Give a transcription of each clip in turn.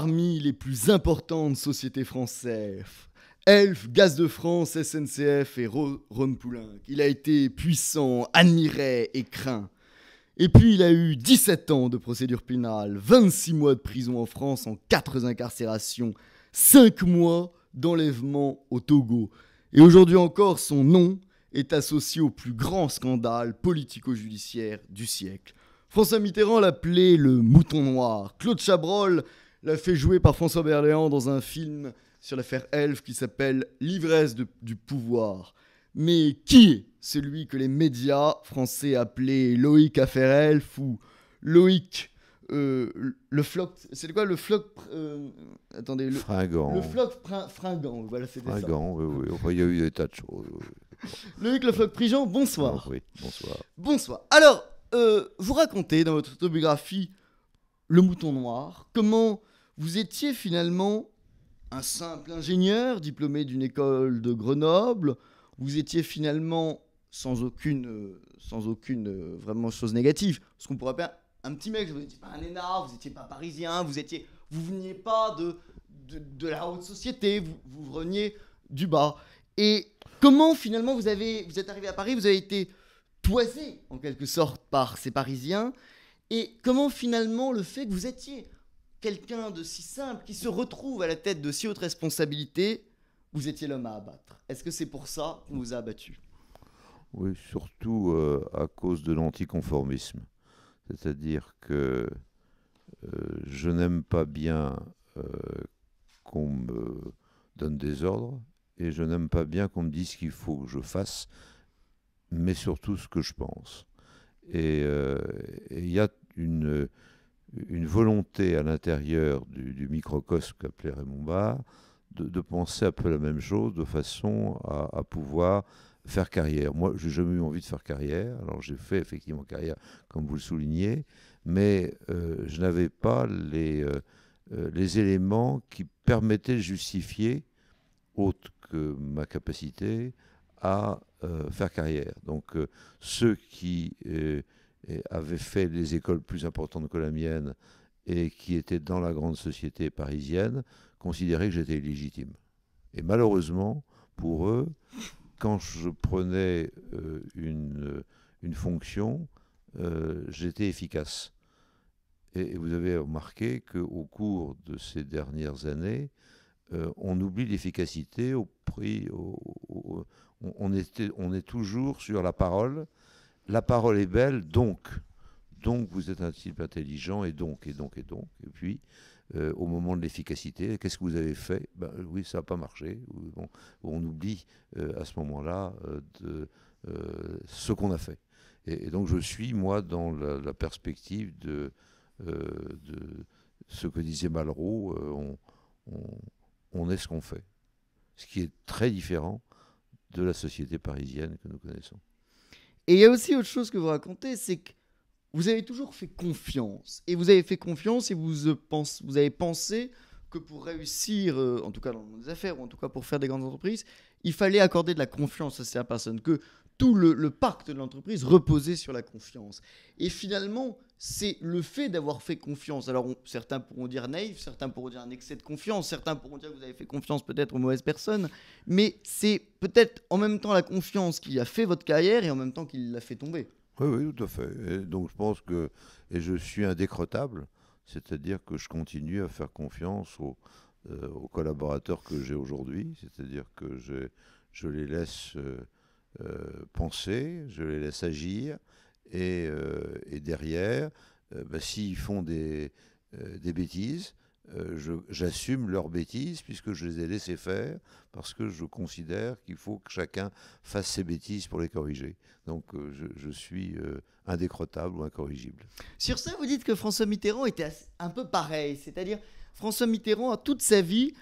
parmi les plus importantes sociétés françaises. Elf, Gaz de France, SNCF et rhône Poulenc. Il a été puissant, admiré et craint. Et puis il a eu 17 ans de procédure pénale, 26 mois de prison en France en 4 incarcérations, 5 mois d'enlèvement au Togo. Et aujourd'hui encore, son nom est associé au plus grand scandale politico-judiciaire du siècle. François Mitterrand l'appelait le mouton noir. Claude Chabrol l'a fait jouer par François Berléand dans un film sur l'affaire Elf qui s'appelle L'ivresse du pouvoir. Mais qui est celui que les médias français appelaient Loïc Affaire Elf ou Loïc euh, le floc c'est quoi le floc euh, attendez le fringant le floc fringant voilà c'était ça fringant oui oui il y a eu des tas de choses Loïc le floc Prigent bonsoir oui bonsoir bonsoir alors euh, vous racontez dans votre autobiographie le mouton noir comment vous étiez finalement un simple ingénieur diplômé d'une école de Grenoble. Vous étiez finalement sans aucune, sans aucune euh, vraiment chose négative, ce qu'on pourrait appeler un petit mec. Vous n'étiez pas un énarque, vous n'étiez pas parisien, vous étiez, vous veniez pas de, de, la haute société, vous, veniez du bas. Et comment finalement vous avez, vous êtes arrivé à Paris, vous avez été toisé en quelque sorte par ces Parisiens, et comment finalement le fait que vous étiez quelqu'un de si simple qui se retrouve à la tête de si haute responsabilité, vous étiez l'homme à abattre. Est-ce que c'est pour ça qu'on vous a abattu Oui, surtout euh, à cause de l'anticonformisme. C'est-à-dire que euh, je n'aime pas bien euh, qu'on me donne des ordres et je n'aime pas bien qu'on me dise ce qu'il faut que je fasse, mais surtout ce que je pense. Et il y a une une volonté à l'intérieur du, microcosme qu'appelait Raymond Barre de, penser un peu la même chose de façon à, pouvoir faire carrière. Moi, j'ai jamais eu envie de faire carrière. Alors, j'ai fait effectivement carrière, comme vous le soulignez, mais euh, je n'avais pas les, euh, euh, les éléments qui permettaient de justifier, autre que ma capacité, à faire carrière. Donc, ceux qui et avait fait des écoles plus importantes que la mienne et qui était dans la grande société parisienne, considéraient que j'étais illégitime. Et malheureusement, pour eux, quand je prenais euh, une, fonction, euh, j'étais efficace. Et, vous avez remarqué qu'au cours de ces dernières années, euh, on oublie l'efficacité au prix. on est toujours sur la parole la parole est belle, donc, donc vous êtes un type intelligent, et donc, et donc, et donc. Et puis, euh, au moment de l'efficacité, qu'est-ce que vous avez fait ben, Oui, ça n'a pas marché. on oublie euh, à ce moment-là euh, ce qu'on a fait. Et, donc, je suis, moi, dans la, perspective de, ce que disait Malraux, on est ce qu'on fait. Ce qui est très différent de la société parisienne que nous connaissons. Et il y a aussi autre chose que vous racontez, c'est que vous avez toujours fait confiance. Et vous avez fait confiance et vous, euh, avez pensé que pour réussir, euh, en tout cas dans le affaires, ou en tout cas pour faire des grandes entreprises, il fallait accorder de la confiance à ces personnes, que tout le, le parc de l'entreprise reposait sur la confiance. Et finalement, c'est le fait d'avoir fait confiance. Alors, certains pourront dire naïf, certains pourront dire un excès de confiance, certains pourront dire que vous avez fait confiance peut-être aux mauvaises personnes, mais c'est peut-être en même temps la confiance qui a fait votre carrière et en même temps qui l'a fait tomber. Oui, oui, tout à fait. donc, je pense que et je suis indécrotable, c'est-à-dire que je continue à faire confiance aux, euh, collaborateurs que j'ai aujourd'hui, c'est-à-dire que je les laisse. Euh, euh, penser, je les laisse agir, et, euh, et derrière, euh, bah, s'ils font des, des bêtises, j'assume leurs bêtises puisque je les ai laissés faire parce que je considère qu'il faut que chacun fasse ses bêtises pour les corriger. Donc je, suis indécrotable ou incorrigible. Sur ça, vous dites que François Mitterrand était un peu pareil, c'est-à-dire François Mitterrand toute sa vie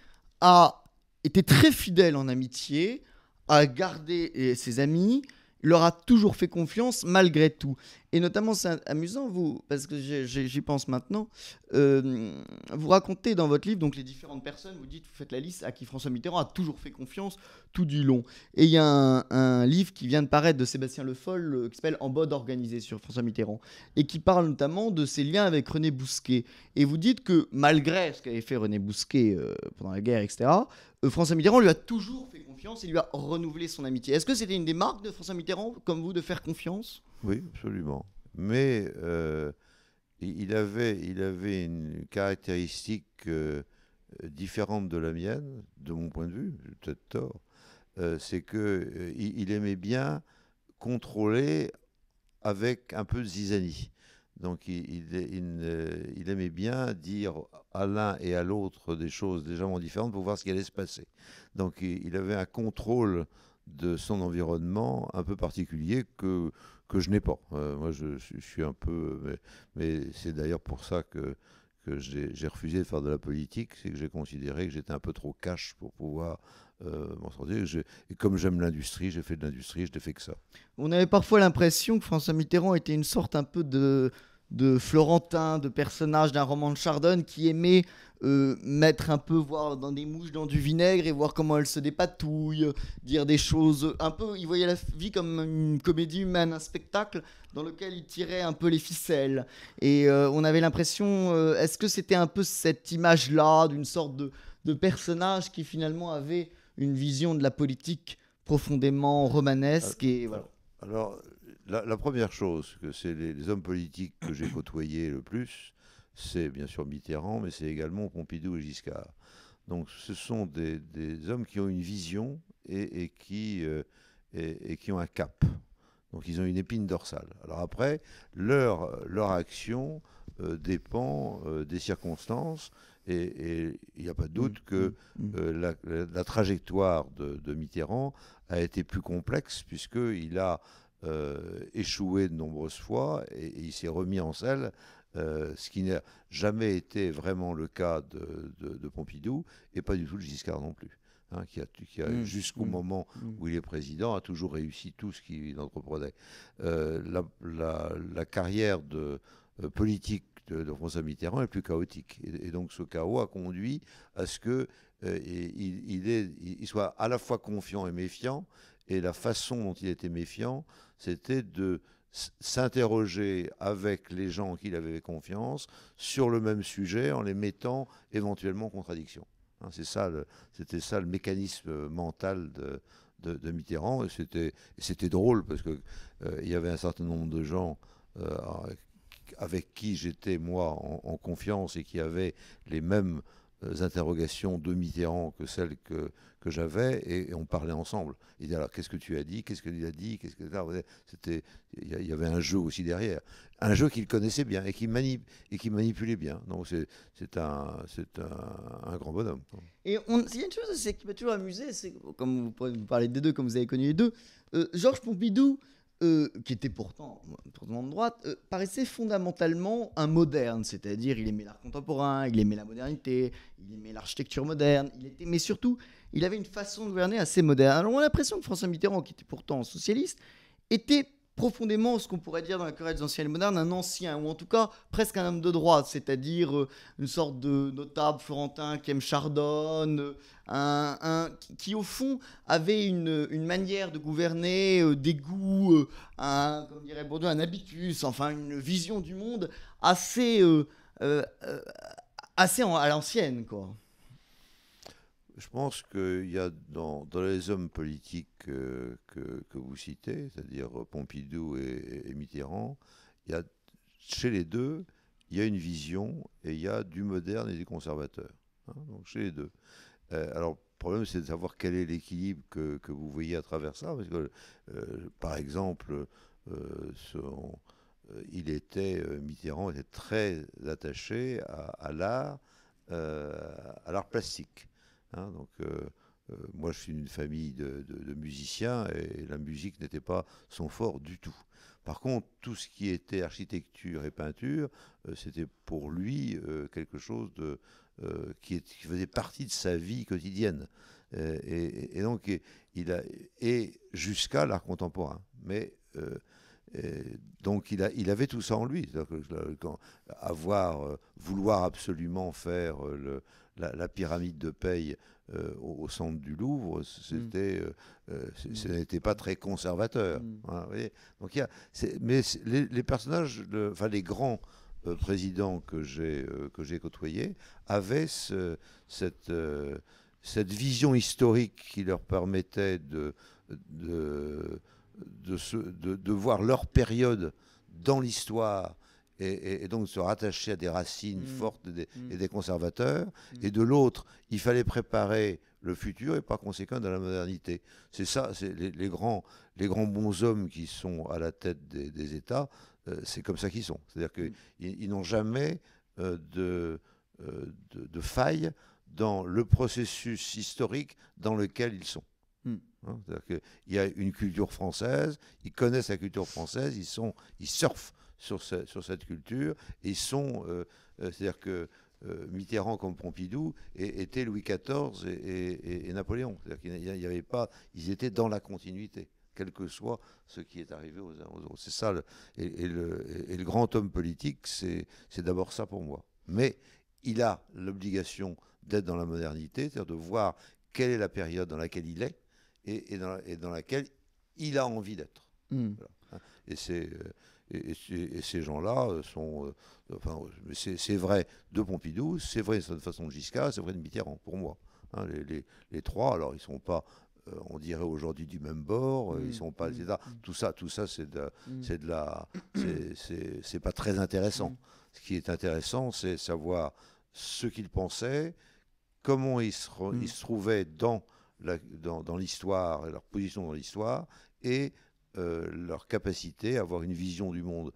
a été très fidèle en amitié, a gardé euh, ses amis, leur a toujours fait confiance malgré tout. Et notamment, c'est amusant, vous, parce que j'y pense maintenant, euh, vous racontez dans votre livre, donc les différentes personnes, vous dites, vous faites la liste à qui François Mitterrand a toujours fait confiance tout du long. Et il y a un, livre qui vient de paraître de Sébastien Le Foll, euh, qui s'appelle En mode organisé sur François Mitterrand, et qui parle notamment de ses liens avec René Bousquet. Et vous dites que malgré ce qu'avait fait René Bousquet euh, pendant la guerre, etc., François Mitterrand lui a toujours fait confiance et lui a renouvelé son amitié. Est-ce que c'était une des marques de François Mitterrand, comme vous, de faire confiance oui, absolument. Mais euh, il avait, il avait une caractéristique euh, différente de la mienne, de mon point de vue, peut-être tort. Euh, c'est que il aimait bien contrôler avec un peu de zizanie. Donc il, il, aimait bien dire à l'un et à l'autre des choses légèrement différentes pour voir ce qui allait se passer. Donc il, avait un contrôle de son environnement un peu particulier que que je n'ai pas. Euh, moi, je, suis un peu. Euh, mais, c'est d'ailleurs pour ça que, que j'ai refusé de faire de la politique, c'est que j'ai considéré que j'étais un peu trop cash pour pouvoir euh, m'en sortir. et comme j'aime l'industrie, j'ai fait de l'industrie, je n'ai fait que ça. On avait parfois l'impression que François Mitterrand était une sorte un peu de de Florentin, de personnages d'un roman de Chardonne qui aimait euh, mettre un peu, voir dans des mouches, dans du vinaigre et voir comment elles se dépatouillent, dire des choses un peu. Il voyait la vie comme une comédie humaine, un spectacle dans lequel il tirait un peu les ficelles. Et euh, on avait l'impression, euh, est-ce que c'était un peu cette image-là d'une sorte de, de personnage qui finalement avait une vision de la politique profondément romanesque et voilà la, première chose, que c'est les, hommes politiques que j'ai côtoyés le plus, c'est bien sûr Mitterrand, mais c'est également Pompidou et Giscard. Donc ce sont des, hommes qui ont une vision et, qui, euh, et, qui ont un cap. Donc ils ont une épine dorsale. Alors après, leur, leur action euh, dépend euh, des circonstances et il n'y a pas de mmh, doute que mmh, mmh. la, trajectoire de, de, Mitterrand a été plus complexe puisqu'il a euh, échoué de nombreuses fois et, il s'est remis en selle, euh, ce qui n'a jamais été vraiment le cas de, Pompidou et pas du tout de Giscard non plus. Hein, qui a, qui a mmh. jusqu'au mmh. moment mmh. où il est président, a toujours réussi tout ce qu'il entreprenait. Euh, la, carrière de, politique de, François Mitterrand est plus chaotique. Et, donc ce chaos a conduit à ce que il, est, il, soit à la fois confiant et méfiant. Et la façon dont il était méfiant, c'était de s'interroger avec les gens en qui il avait confiance sur le même sujet en les mettant éventuellement en contradiction. Hein, c'est ça c'était ça le mécanisme mental de, de, Mitterrand. Et c'était drôle parce qu'il euh, y avait un certain nombre de gens euh, avec qui j'étais moi en, confiance et qui avaient les mêmes euh, interrogations de Mitterrand que celles que, que j'avais, et, on parlait ensemble. Il dit alors, qu'est-ce que tu as dit Qu'est-ce qu'il a dit Qu'est-ce que C'était, il y avait un jeu aussi derrière, un jeu qu'il connaissait bien et qui, et qui manipulait bien. Donc c'est, un, c'est un, grand bonhomme. Et on, il y a une chose, qui m'a toujours amusé, c'est comme vous, vous parler des deux, comme vous avez connu les deux, euh, Georges Pompidou. Euh, qui était pourtant, pourtant de droite, euh, paraissait fondamentalement un moderne, c'est-à-dire il aimait l'art contemporain, il aimait la modernité, il aimait l'architecture moderne, il était, mais surtout, il avait une façon de gouverner assez moderne. Alors on a l'impression que François Mitterrand, qui était pourtant socialiste, était profondément ce qu'on pourrait dire dans la Corée des anciens et modernes, un ancien, ou en tout cas presque un homme de droite, c'est-à-dire euh, une sorte de notable florentin qui aime Chardonne, un, qui au fond avait une, une manière de gouverner, euh, des goûts, euh, un, comme dirait Bourdieu, un habitus, enfin une vision du monde assez, euh, assez à l'ancienne. quoi. Je pense qu'il y a dans, dans, les hommes politiques que, que vous citez, c'est-à-dire Pompidou et, Mitterrand, il y a, chez les deux, il y a une vision et il y a du moderne et du conservateur. Hein. donc chez les deux. Euh, alors, le problème, c'est de savoir quel est l'équilibre que, que, vous voyez à travers ça. Parce que, euh, par exemple, euh, son, il était, Mitterrand était très attaché à, l'art, à l'art plastique. Hein, donc, moi, je suis d'une famille de, de, musiciens et la musique n'était pas son fort du tout. Par contre, tout ce qui était architecture et peinture, c'était pour lui quelque chose de, euh, qui, est, qui, faisait partie de sa vie quotidienne. Euh, et, donc, il a, et jusqu'à l'art contemporain. Mais. Euh, donc il, a, il, avait tout ça en lui. avoir, vouloir absolument faire la, pyramide de paye au, centre du Louvre, mm. c'était, ce mm. n'était pas très conservateur. Mm. Hein, donc il y a, mais les, personnages, le, enfin les grands euh, président présidents que j'ai euh, j'ai côtoyé avaient cette, euh, cette vision historique qui leur permettait de, de, de, voir leur période dans l'histoire et, donc se rattacher à des racines mmh. fortes mmh. et des, conservateurs. Mmh. Et de l'autre, il fallait préparer le futur et par conséquent de la modernité. C'est ça, c'est les, grands, les grands bons hommes qui sont à la tête des États euh, c'est comme ça qu'ils sont. C'est-à-dire qu'ils mm. ils, n'ont jamais euh, euh, de, de, faille dans le processus historique dans lequel ils sont. Mm. Hein, dire il y a une culture française, ils connaissent la culture française, ils, sont, ils surfent sur, sur cette culture, et ils sont... C'est-à-dire que Mitterrand comme Pompidou étaient était Louis XIV et, Napoléon. C'est-à-dire avait pas... Ils étaient dans la continuité quel que soit ce qui est arrivé aux uns aux autres. C'est ça, et, le, grand homme politique, c'est d'abord ça pour moi. Mais il a l'obligation d'être dans la modernité, c'est-à-dire de voir quelle est la période dans laquelle il est et, dans, laquelle il a envie d'être. Hmm. Euh, et ces gens-là euh, sont. Euh, enfin, c'est vrai de Pompidou, c'est vrai de façon de Giscard, c'est vrai de Mitterrand, pour moi. Hein, les, les, trois, alors ils ne sont pas euh, on dirait aujourd'hui du même bord, euh, ils mm, sont pas, mm, etc. Mm. Tout ça, tout ça, c'est de, de la, c'est pas très intéressant. Ce qui est intéressant, c'est savoir ce qu'ils pensaient, comment ils se, trouvaient dans la, dans, l'histoire, leur position dans l'histoire, et euh, leur capacité à avoir une vision du monde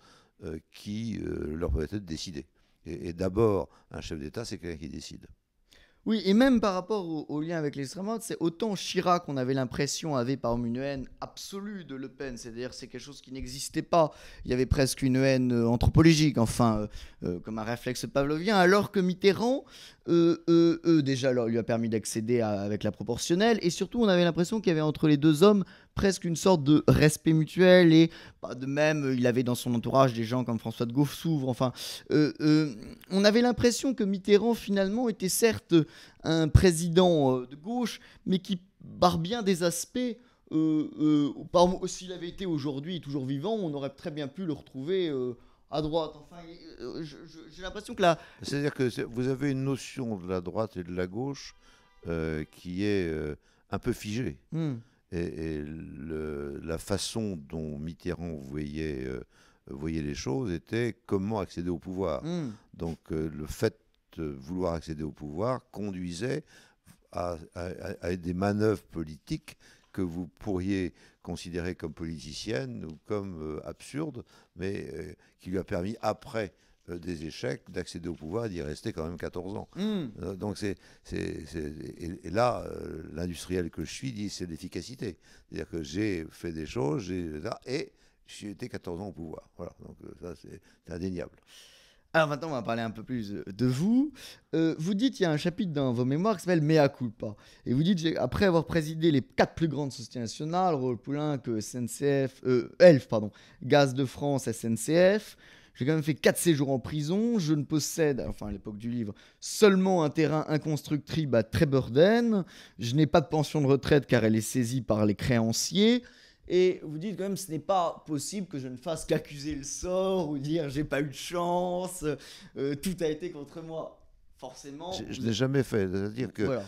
qui leur peut de décider. et d'abord, un chef d'État, c'est quelqu'un qui décide. Oui, et même par rapport au, lien avec l'extrême droite, c'est autant Chirac, qu'on avait l'impression, avait par une haine absolue de Le Pen, c'est-à-dire c'est quelque chose qui n'existait pas. Il y avait presque une haine euh, anthropologique, enfin, euh, euh, comme un réflexe pavlovien, alors que Mitterrand, euh, déjà, lui a permis d'accéder avec la proportionnelle, et surtout, on avait l'impression qu'il y avait entre les deux hommes presque une sorte de respect mutuel et bah, de même il avait dans son entourage des gens comme François de Gauffe-Souvre, Enfin, euh, euh, on avait l'impression que Mitterrand finalement était certes un président euh, de gauche, mais qui par bien des aspects s'il avait été aujourd'hui toujours vivant, on aurait très bien pu le retrouver à droite. Enfin, j'ai l'impression que là. C'est-à-dire que vous avez une notion de la droite et de la gauche qui est un peu figée. Hmm et, la façon dont Mitterrand euh, voyait, les choses était comment accéder au pouvoir. Hmm. Donc euh, le fait de vouloir accéder au pouvoir conduisait à, des manœuvres politiques que vous pourriez considérer comme politiciennes ou comme euh, absurdes, mais qui lui a permis après euh, des échecs, d'accéder au pouvoir et d'y rester quand même 14 ans. Hmm. Euh, donc c'est, c'est, et, là, euh, l'industriel que je suis dit, c'est l'efficacité. C'est-à-dire que j'ai fait des choses, et j'ai été 14 ans au pouvoir. Voilà, donc ça c'est indéniable. Alors maintenant, on va parler un peu plus de vous. vous dites, il y a un chapitre dans vos mémoires qui s'appelle Mea culpa. Et vous dites, après avoir présidé les quatre plus grandes sociétés nationales, Poulin, que SNCF, Elf, pardon, Gaz de France, SNCF, j'ai quand même fait 4 séjours en prison. Je ne possède, enfin à l'époque du livre, seulement un terrain inconstructible à Treburden. Je n'ai pas de pension de retraite car elle est saisie par les créanciers. Et vous dites quand même, ce n'est pas possible que je ne fasse qu'accuser le sort ou dire j'ai pas eu de chance, euh, tout a été contre moi forcément. Je, n'ai jamais fait. C'est-à-dire que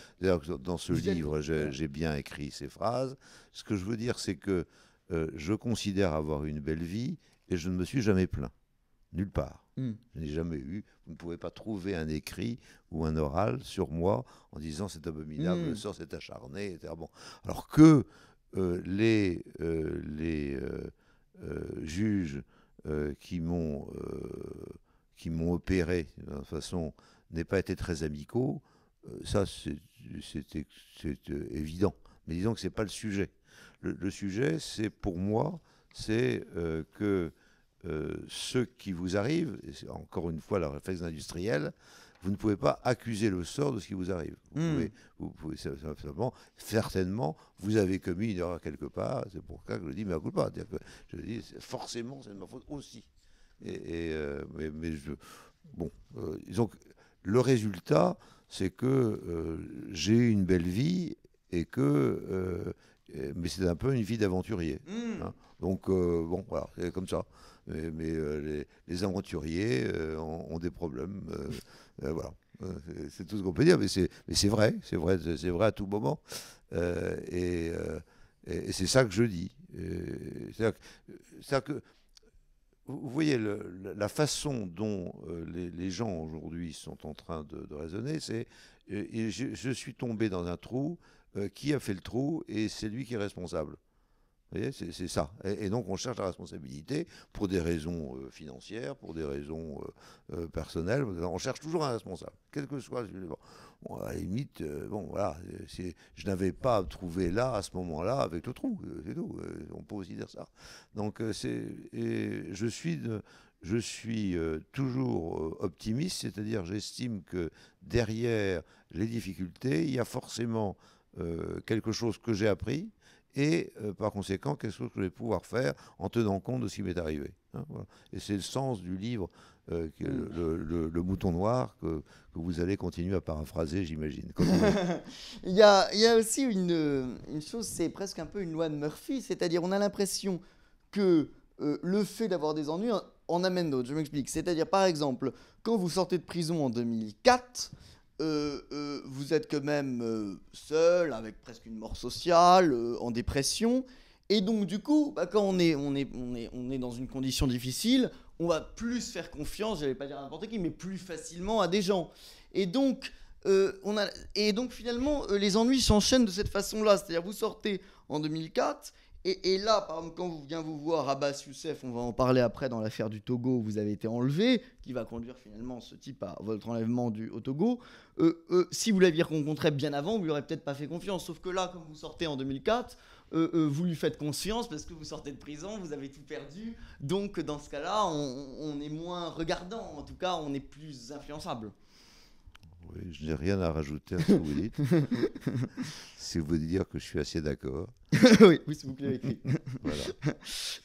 dans ce livre, j'ai bien écrit ces phrases. Ce que je veux dire, c'est que euh, je considère avoir une belle vie et je ne me suis jamais plaint. Nulle part. Hmm. Je n'ai jamais eu. Vous ne pouvez pas trouver un écrit ou un oral sur moi en disant c'est abominable, hmm. le sort c'est acharné, etc. Bon. Alors que euh, les, euh, les euh, juges qui m'ont qui m'ont opéré de façon n'aient pas été très amicaux, ça c'était évident. Mais disons que c'est pas le sujet. Le, le sujet, c'est pour moi, c'est que euh, ce qui vous arrive, encore une fois la réflexe industrielle, vous ne pouvez pas accuser le sort de ce qui vous arrive. Vous, hmm. pouvez, vous pouvez, simplement, certainement, vous avez commis une erreur quelque part. C'est pour ça que je dis, mais à coup pas. je dis, forcément, c'est de ma faute aussi. Et, euh, mais, bon, euh, donc le résultat, c'est que j'ai eu une belle vie et que, mais c'est un peu une vie d'aventurier. Hmm. Hein. Donc bon, voilà, c'est comme ça mais, euh, les, aventuriers euh, ont, des problèmes. Euh, voilà. C'est tout ce qu'on peut dire, mais c'est vrai, c'est vrai, c'est vrai à tout moment. et, c'est ça que je dis. C'est-à-dire que, vous voyez, la façon dont les, gens aujourd'hui sont en train de, raisonner, c'est je, suis tombé dans un trou, qui a fait le trou et c'est lui qui est responsable c'est ça. Et, donc on cherche la responsabilité pour des raisons euh, financières, pour des raisons euh, euh, personnelles. On cherche toujours un responsable, quel que soit. à la limite, bon voilà, je n'avais pas trouvé là à ce moment-là avec le trou, c'est tout. on peut aussi dire ça. Donc c'est, je suis, je suis toujours optimiste, c'est-à-dire j'estime que derrière les difficultés, il y a forcément quelque chose que j'ai appris et euh, par conséquent, qu'est-ce que je vais pouvoir faire en tenant compte de ce qui m'est arrivé. Hein, et c'est le sens du livre, euh, mm. le, le, mouton noir, que, vous allez continuer à paraphraser, j'imagine. il, y a, aussi une, chose, c'est presque un peu une loi de Murphy, c'est-à-dire on a l'impression que euh, le fait d'avoir des ennuis en amène d'autres. Je m'explique. C'est-à-dire, par exemple, quand vous sortez de prison en 2004, euh, euh, vous êtes quand même euh, seul, avec presque une mort sociale, en dépression. Et donc, du coup, bah, quand on est, on, est, dans une condition difficile, on va plus faire confiance, je vais pas dire à n'importe qui, mais plus facilement à des gens. Et donc, et donc finalement, les ennuis s'enchaînent de cette façon-là. C'est-à-dire, vous sortez en 2004 et, là, par exemple, quand vous vient vous voir Abbas Youssef, on va en parler après dans l'affaire du Togo vous avez été enlevé, qui va conduire finalement ce type à votre enlèvement du, au Togo. Euh, euh, si vous l'aviez rencontré bien avant, vous lui auriez peut-être pas fait confiance. Sauf que là, quand vous sortez en 2004, euh, vous lui faites conscience parce que vous sortez de prison, vous avez tout perdu. Donc, dans ce cas-là, on est moins regardant. En tout cas, on est plus influençable je n'ai rien à rajouter à ce que vous dites. si vous voulez dire que je suis assez d'accord. oui, s'il vous plaît, écrit.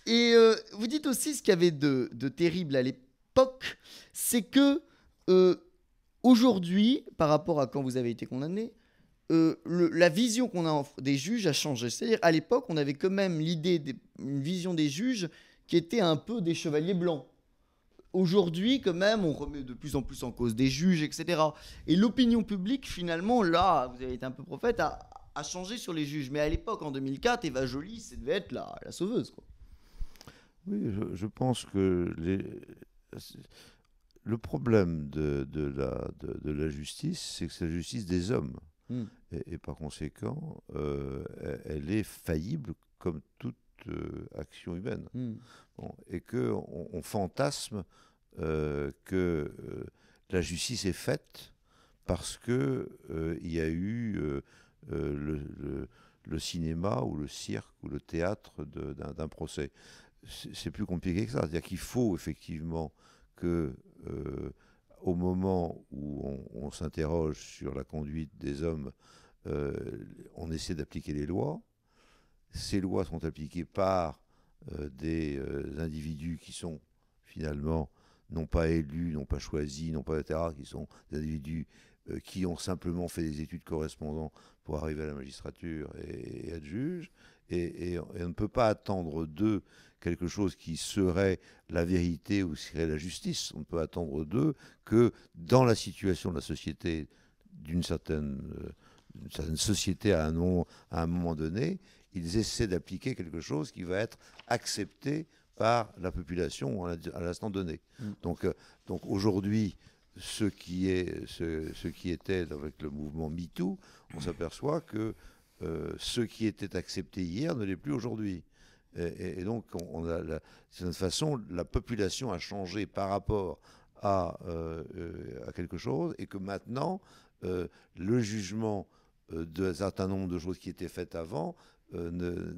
Et euh, vous dites aussi ce qu'il y avait de, terrible à l'époque, c'est que euh, aujourd'hui, par rapport à quand vous avez été condamné, euh, la vision qu'on a des juges a changé. C'est-à-dire, à, l'époque, on avait quand même l'idée, une vision des juges qui était un peu des chevaliers blancs aujourd'hui, quand même, on remet de plus en plus en cause des juges, etc. Et l'opinion publique, finalement, là, vous avez été un peu prophète, a, changé sur les juges. Mais à l'époque, en 2004, Eva Jolie, ça devait être la, sauveuse. Quoi. Oui, je, pense que les... le problème de, la, de, la, justice, c'est que c'est la justice des hommes. Hmm. Et, par conséquent, euh, elle est faillible comme toute euh, action humaine. Hmm. et qu'on on fantasme euh, que euh, la justice est faite parce que euh, il y a eu le, cinéma ou le cirque ou le théâtre d'un procès. C'est plus compliqué que ça. C'est-à-dire qu'il faut effectivement que au moment où on s'interroge sur la conduite des hommes, on essaie d'appliquer les lois. Ces lois sont appliquées par des individus qui sont finalement n'ont pas élus, n'ont pas choisis, n'ont pas etc., qui sont des individus euh, qui ont simplement fait des études correspondantes pour arriver à la magistrature et, à être juge. Et, on ne peut pas attendre d'eux quelque chose qui serait la vérité ou serait la justice. On ne peut attendre d'eux que dans la situation de la société, d'une certaine, euh, société à un moment donné, ils essaient d'appliquer quelque chose qui va être accepté par la population à l'instant donné. Mm. Donc, euh, donc aujourd'hui, ce qui, ce, qui était avec le mouvement MeToo, on s'aperçoit que euh, ce qui était accepté hier ne l'est plus aujourd'hui. Et, donc, on, a, façon, la population a changé par rapport à, euh, quelque chose, et que maintenant, le jugement d'un certain nombre de choses qui étaient faites avant euh,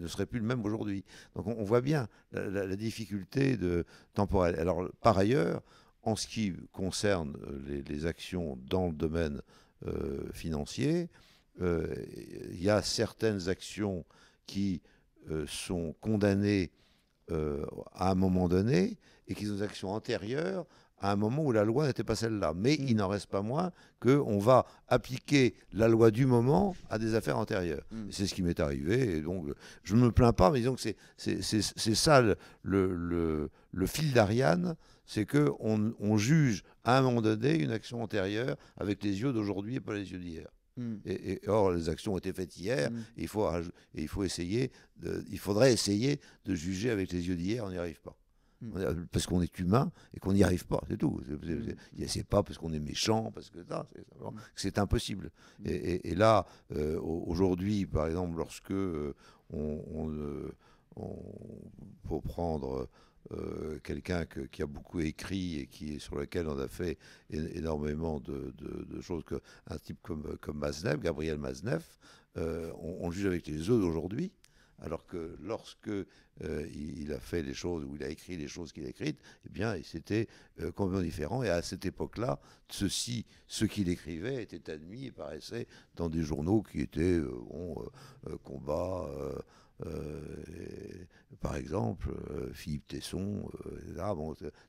ne, serait plus le même aujourd'hui. Donc on, voit bien la, difficulté de, temporelle. Alors par ailleurs, en ce qui concerne euh, les, actions dans le domaine euh, financier, il y a certaines actions qui sont condamnées à un moment donné et qui sont des actions antérieures à un moment où la loi n'était pas celle-là. Mais mm. il n'en reste pas moins qu'on va appliquer la loi du moment à des affaires antérieures. Mm. C'est ce qui m'est arrivé. Et donc, euh, je ne me plains pas, mais disons que c'est ça le, le, le fil d'Ariane c'est qu'on on juge à un moment donné une action antérieure avec les yeux d'aujourd'hui et pas les yeux d'hier. Mm. Et, or, les actions ont été faites hier, il, faut, et il, faut essayer il faudrait essayer de juger avec les yeux d'hier, on n'y arrive pas. Euh, parce qu'on est humain et qu'on n'y arrive pas, c'est tout. C'est mm. pas parce qu'on est méchant, parce que ça, c'est mm. impossible. Mm. Et, là, euh, aujourd'hui, par exemple, lorsque euh, on, on, prendre quelqu'un qui a beaucoup écrit et qui sur lequel on a fait énormément de, choses, que, un type comme, comme Maznev, Gabriel Maznev, on, on, juge avec les autres d'aujourd'hui alors que lorsque euh, il, a fait les choses ou il a écrit les choses qu'il a écrites, eh bien, c'était euh, complètement différent. Et à cette époque-là, ceci, ce qu'il écrivait était admis et paraissait dans des journaux qui étaient euh, combat. par exemple, Philippe Tesson,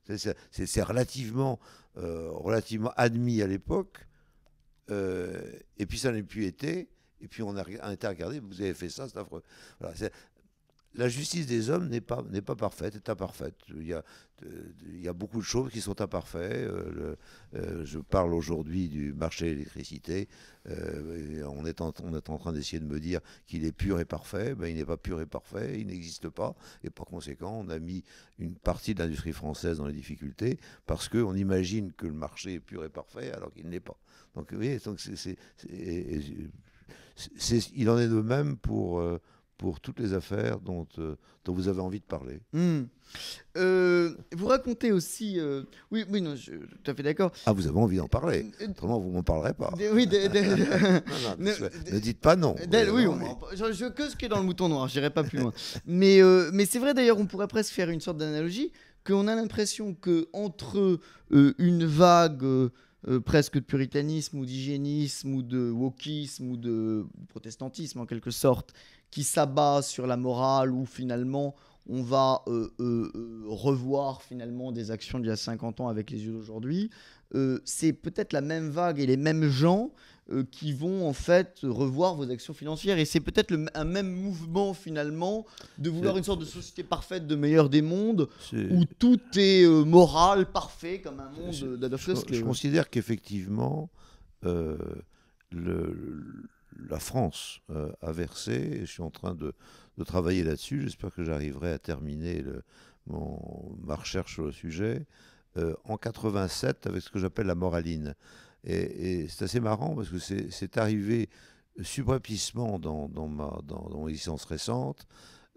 etc. c'est relativement, relativement admis à l'époque, et puis ça n'a plus été, et puis on a, on a regardé, vous avez fait ça, c'est affreux. la justice des hommes n'est pas, n'est pas parfaite, est imparfaite. Il y, a, il y a beaucoup de choses qui sont imparfaites. Euh, euh, je parle aujourd'hui du marché de l'électricité. Euh, on, est en, on est en train d'essayer de me dire qu'il est pur et parfait. Ben, il n'est pas pur et parfait, il n'existe pas. Et par conséquent, on a mis une partie de l'industrie française dans les difficultés parce qu'on imagine que le marché est pur et parfait alors qu'il ne l'est pas. Donc, oui. donc c'est, il en est de même pour, euh, pour toutes les affaires dont, euh, dont vous avez envie de parler. Hmm. Euh, vous racontez aussi. oui, oui, non, je suis tout à fait d'accord. Ah, vous avez envie d'en parler. Autrement, vous m'en parlerez pas. Oui, ne, dites pas non. oui, on, je, veux que ce qui est dans le mouton noir, n'irai pas plus loin. mais mais c'est vrai d'ailleurs, on pourrait presque faire une sorte d'analogie qu'on a l'impression qu'entre une vague euh, presque de puritanisme ou d'hygiénisme ou de wokisme ou de protestantisme en quelque sorte, qui s'abat sur la morale où finalement on va euh, euh, revoir finalement des actions d'il y a 50 ans avec les yeux d'aujourd'hui. c'est peut-être la même vague et les mêmes gens euh, qui vont en fait revoir vos actions financières. Et c'est peut-être un même mouvement finalement de vouloir une sorte de société parfaite, de meilleur des mondes, où tout est euh, moral, parfait, comme un monde d'Adolf Je, je, considère qu'effectivement, euh, la France a versé, et je suis en train de, travailler là-dessus, j'espère que j'arriverai à terminer mon, ma recherche sur le sujet, en 87 avec ce que j'appelle la moraline. Et, c'est assez marrant parce que c'est arrivé subrepticement dans, ma, dans, mon existence récente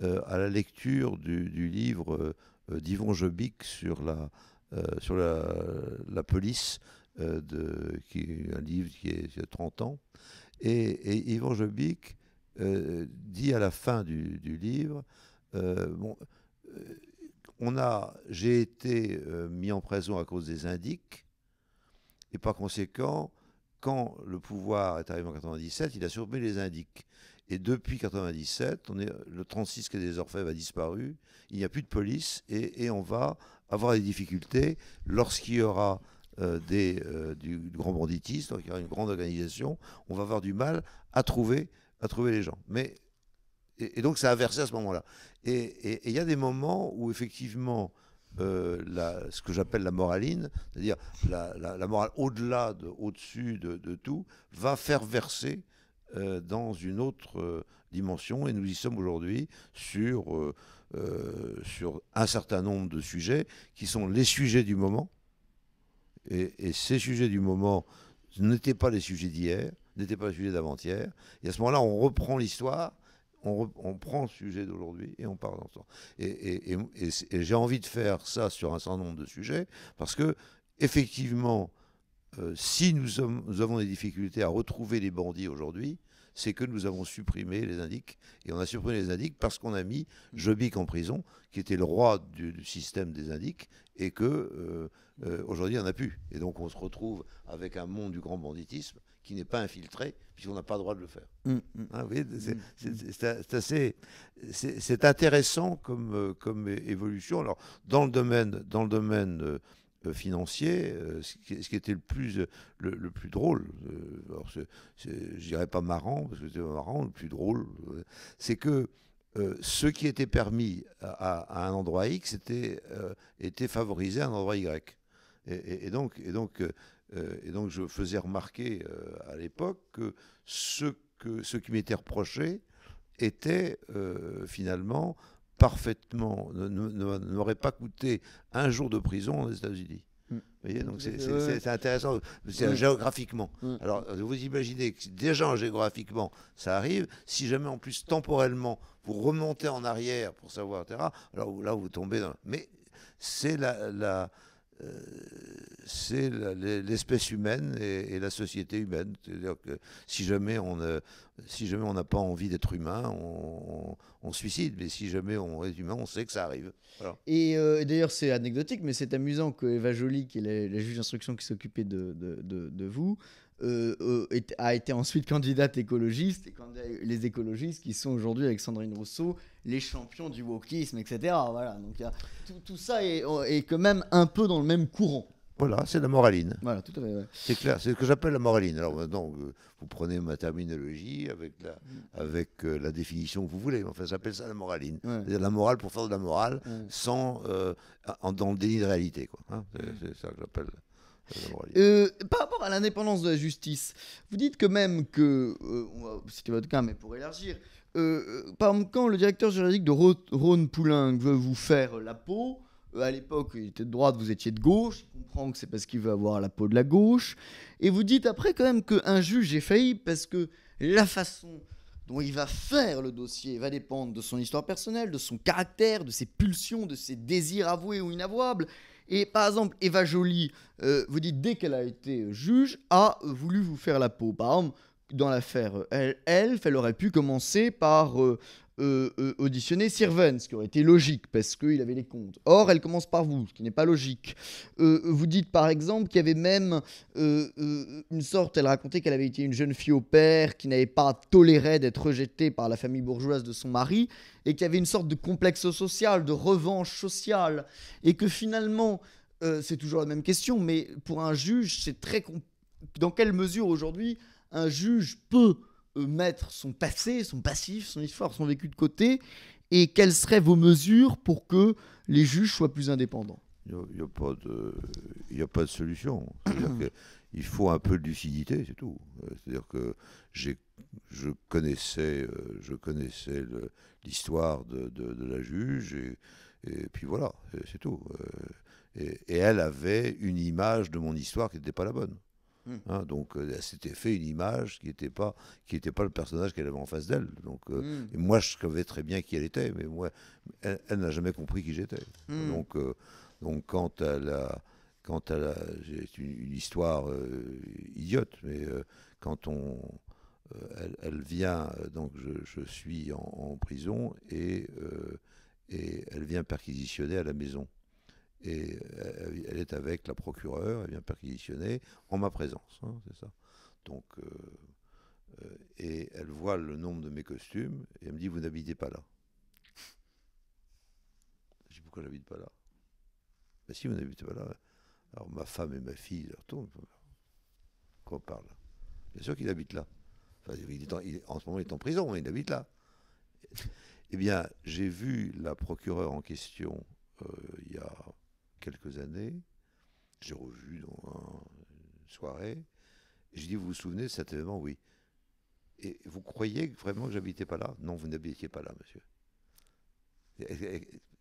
euh, à la lecture du, livre euh, d'Yvon Jobic sur la, euh, sur la, police, de, qui un livre qui, est, de 30 ans. Et, et Yvon Jobic dit à la fin du, livre bon, on a, J'ai été mis en prison à cause des indiques. Et par conséquent, quand le pouvoir est arrivé en 97, il a supprimé les indiques. Et depuis 97, on est, le 36 quai des Orfèvres a disparu, il n'y a plus de police et, on va avoir des difficultés lorsqu'il y aura euh, des, euh, du, grand banditisme, lorsqu'il y aura une grande organisation, on va avoir du mal à trouver, à trouver les gens. Mais, et, et donc ça a versé à ce moment-là. Et il y a des moments où effectivement euh, ce que j'appelle la moraline, c'est-à-dire la, morale au-delà, de, au-dessus de, tout, va faire verser euh, dans une autre euh, dimension. Et nous y sommes aujourd'hui sur, sur un certain nombre de sujets qui sont les sujets du moment. Et, et ces sujets du moment n'étaient pas les sujets d'hier, n'étaient pas les sujets d'avant-hier. Et à ce moment-là, on reprend l'histoire on, prend le sujet d'aujourd'hui et on parle ensemble Et, j'ai envie de faire ça sur un certain nombre de sujets, parce que, effectivement, euh, si nous, avons des difficultés à retrouver les bandits aujourd'hui, c'est que nous avons supprimé les indiques. Et on a supprimé les indiques parce qu'on a mis Jobic en prison, qui était le roi du, système des indiques, et qu'aujourd'hui, euh, aujourd'hui on n'a plus. Et donc on se retrouve avec un monde du grand banditisme qui n'est pas infiltré, puisqu'on n'a pas le droit de le faire. Mm, mm. Hein, mm, c'est assez, c'est intéressant comme, euh, comme évolution. Alors, dans le domaine, dans le domaine euh, euh, financier, ce, qui, était le plus, le, plus drôle, alors c'est je dirais pas marrant, parce que c'était marrant, le plus drôle, c'est que ce qui était permis à, un endroit X était, était, favorisé à un endroit Y. Et, donc, et donc euh, et donc je faisais remarquer euh, à l'époque que ce, que ce qui m'était reproché était euh, finalement parfaitement, n'aurait pas coûté un jour de prison aux États-Unis. Mm. Vous voyez, donc c'est intéressant, c'est mm. géographiquement. Mm. Alors vous imaginez que déjà géographiquement ça arrive, si jamais en plus temporellement vous remontez en arrière pour savoir, etc., alors là vous tombez dans. Mais c'est la euh, c'est l'espèce humaine et, la société humaine. C'est-à-dire que si jamais on n'a si pas envie d'être humain, on, suicide. Mais si jamais on est humain, on sait que ça arrive. Euh, et d'ailleurs, c'est anecdotique, mais c'est amusant que Eva Jolie, qui est la, juge d'instruction qui s'occupait de, de, de, vous, euh, euh, a été ensuite candidate écologiste, et les écologistes qui sont aujourd'hui avec Sandrine Rousseau les champions du wokisme, etc. Voilà, donc tout, ça euh, est, quand même un peu dans le même courant. Voilà, c'est la moraline. Voilà, tout à fait. C'est clair, c'est ce que j'appelle la moraline. Alors donc, vous prenez ma terminologie avec la, mm. avec la définition que vous voulez. Enfin, j'appelle ça la moraline. la morale pour faire de la morale sans, en, dans le déni de réalité. Quoi. Hein. Mm. c'est ça que j'appelle. Euh, par rapport à l'indépendance de la justice, vous dites que même que, euh, c'était votre cas, mais pour élargir, euh, par quand le directeur juridique de Rhône Poulain veut vous faire la peau, à l'époque, il était de droite, vous étiez de gauche. Il comprend que c'est parce qu'il veut avoir la peau de la gauche. Et vous dites après quand même qu'un juge est failli parce que la façon dont il va faire le dossier va dépendre de son histoire personnelle, de son caractère, de ses pulsions, de ses désirs avoués ou inavouables. Et par exemple, Eva Jolie, euh, vous dites dès qu'elle a été juge, a voulu vous faire la peau. Par exemple, dans l'affaire elle, elle, aurait pu commencer par euh, euh, euh auditionner Sirven, ce qui aurait été logique parce qu'il avait les comptes. Or, elle commence par vous, ce qui n'est pas logique. Euh, vous dites par exemple qu'il y avait même euh, une sorte, elle racontait qu'elle avait été une jeune fille au père qui n'avait pas toléré d'être rejetée par la famille bourgeoise de son mari et qu'il y avait une sorte de complexe social, de revanche sociale et que finalement, c'est toujours la même question, mais pour un juge, c'est très... Dans quelle mesure aujourd'hui un juge peut euh, mettre son passé, son passif, son histoire, son vécu de côté Et quelles seraient vos mesures pour que les juges soient plus indépendants Il n'y a, a, pas de solution. Il faut un peu de lucidité, c'est tout. Euh, c'est-à-dire que j'ai, je connaissais, euh, je connaissais l'histoire de, de, la juge, et, puis voilà, c'est tout. et elle avait une image de mon histoire qui n'était pas la bonne. Hmm. Hein, donc euh, elle s'était fait une image qui n'était pas pas le personnage qu'elle avait en face d'elle. Donc euh, hmm. moi je savais très bien qui elle était, mais moi elle, n'a jamais compris qui j'étais. Hmm. Donc euh, donc quand elle a quand elle c'est une, histoire idiote, mais quand on elle, vient donc je, suis en, prison et et elle vient perquisitionner à la maison et euh, elle est avec la procureure, elle vient perquisitionner en ma présence, hein, c'est ça. Donc, euh, euh, et elle voit le nombre de mes costumes et elle me dit Vous n'habitez pas là. Je dis Pourquoi j'habite pas là ben si, vous n'habitez pas là. Alors ma femme et ma fille ils retournent parle Bien sûr qu'il habite là. il est en, ce moment, il est en prison, il habite là. Eh bien, j'ai vu la procureure en question il y a quelques années, j'ai revu dans une soirée, je dis, vous vous souvenez de cet événement Oui. Et vous croyez vraiment que j'habitais pas là Non, vous n'habitiez pas là, monsieur.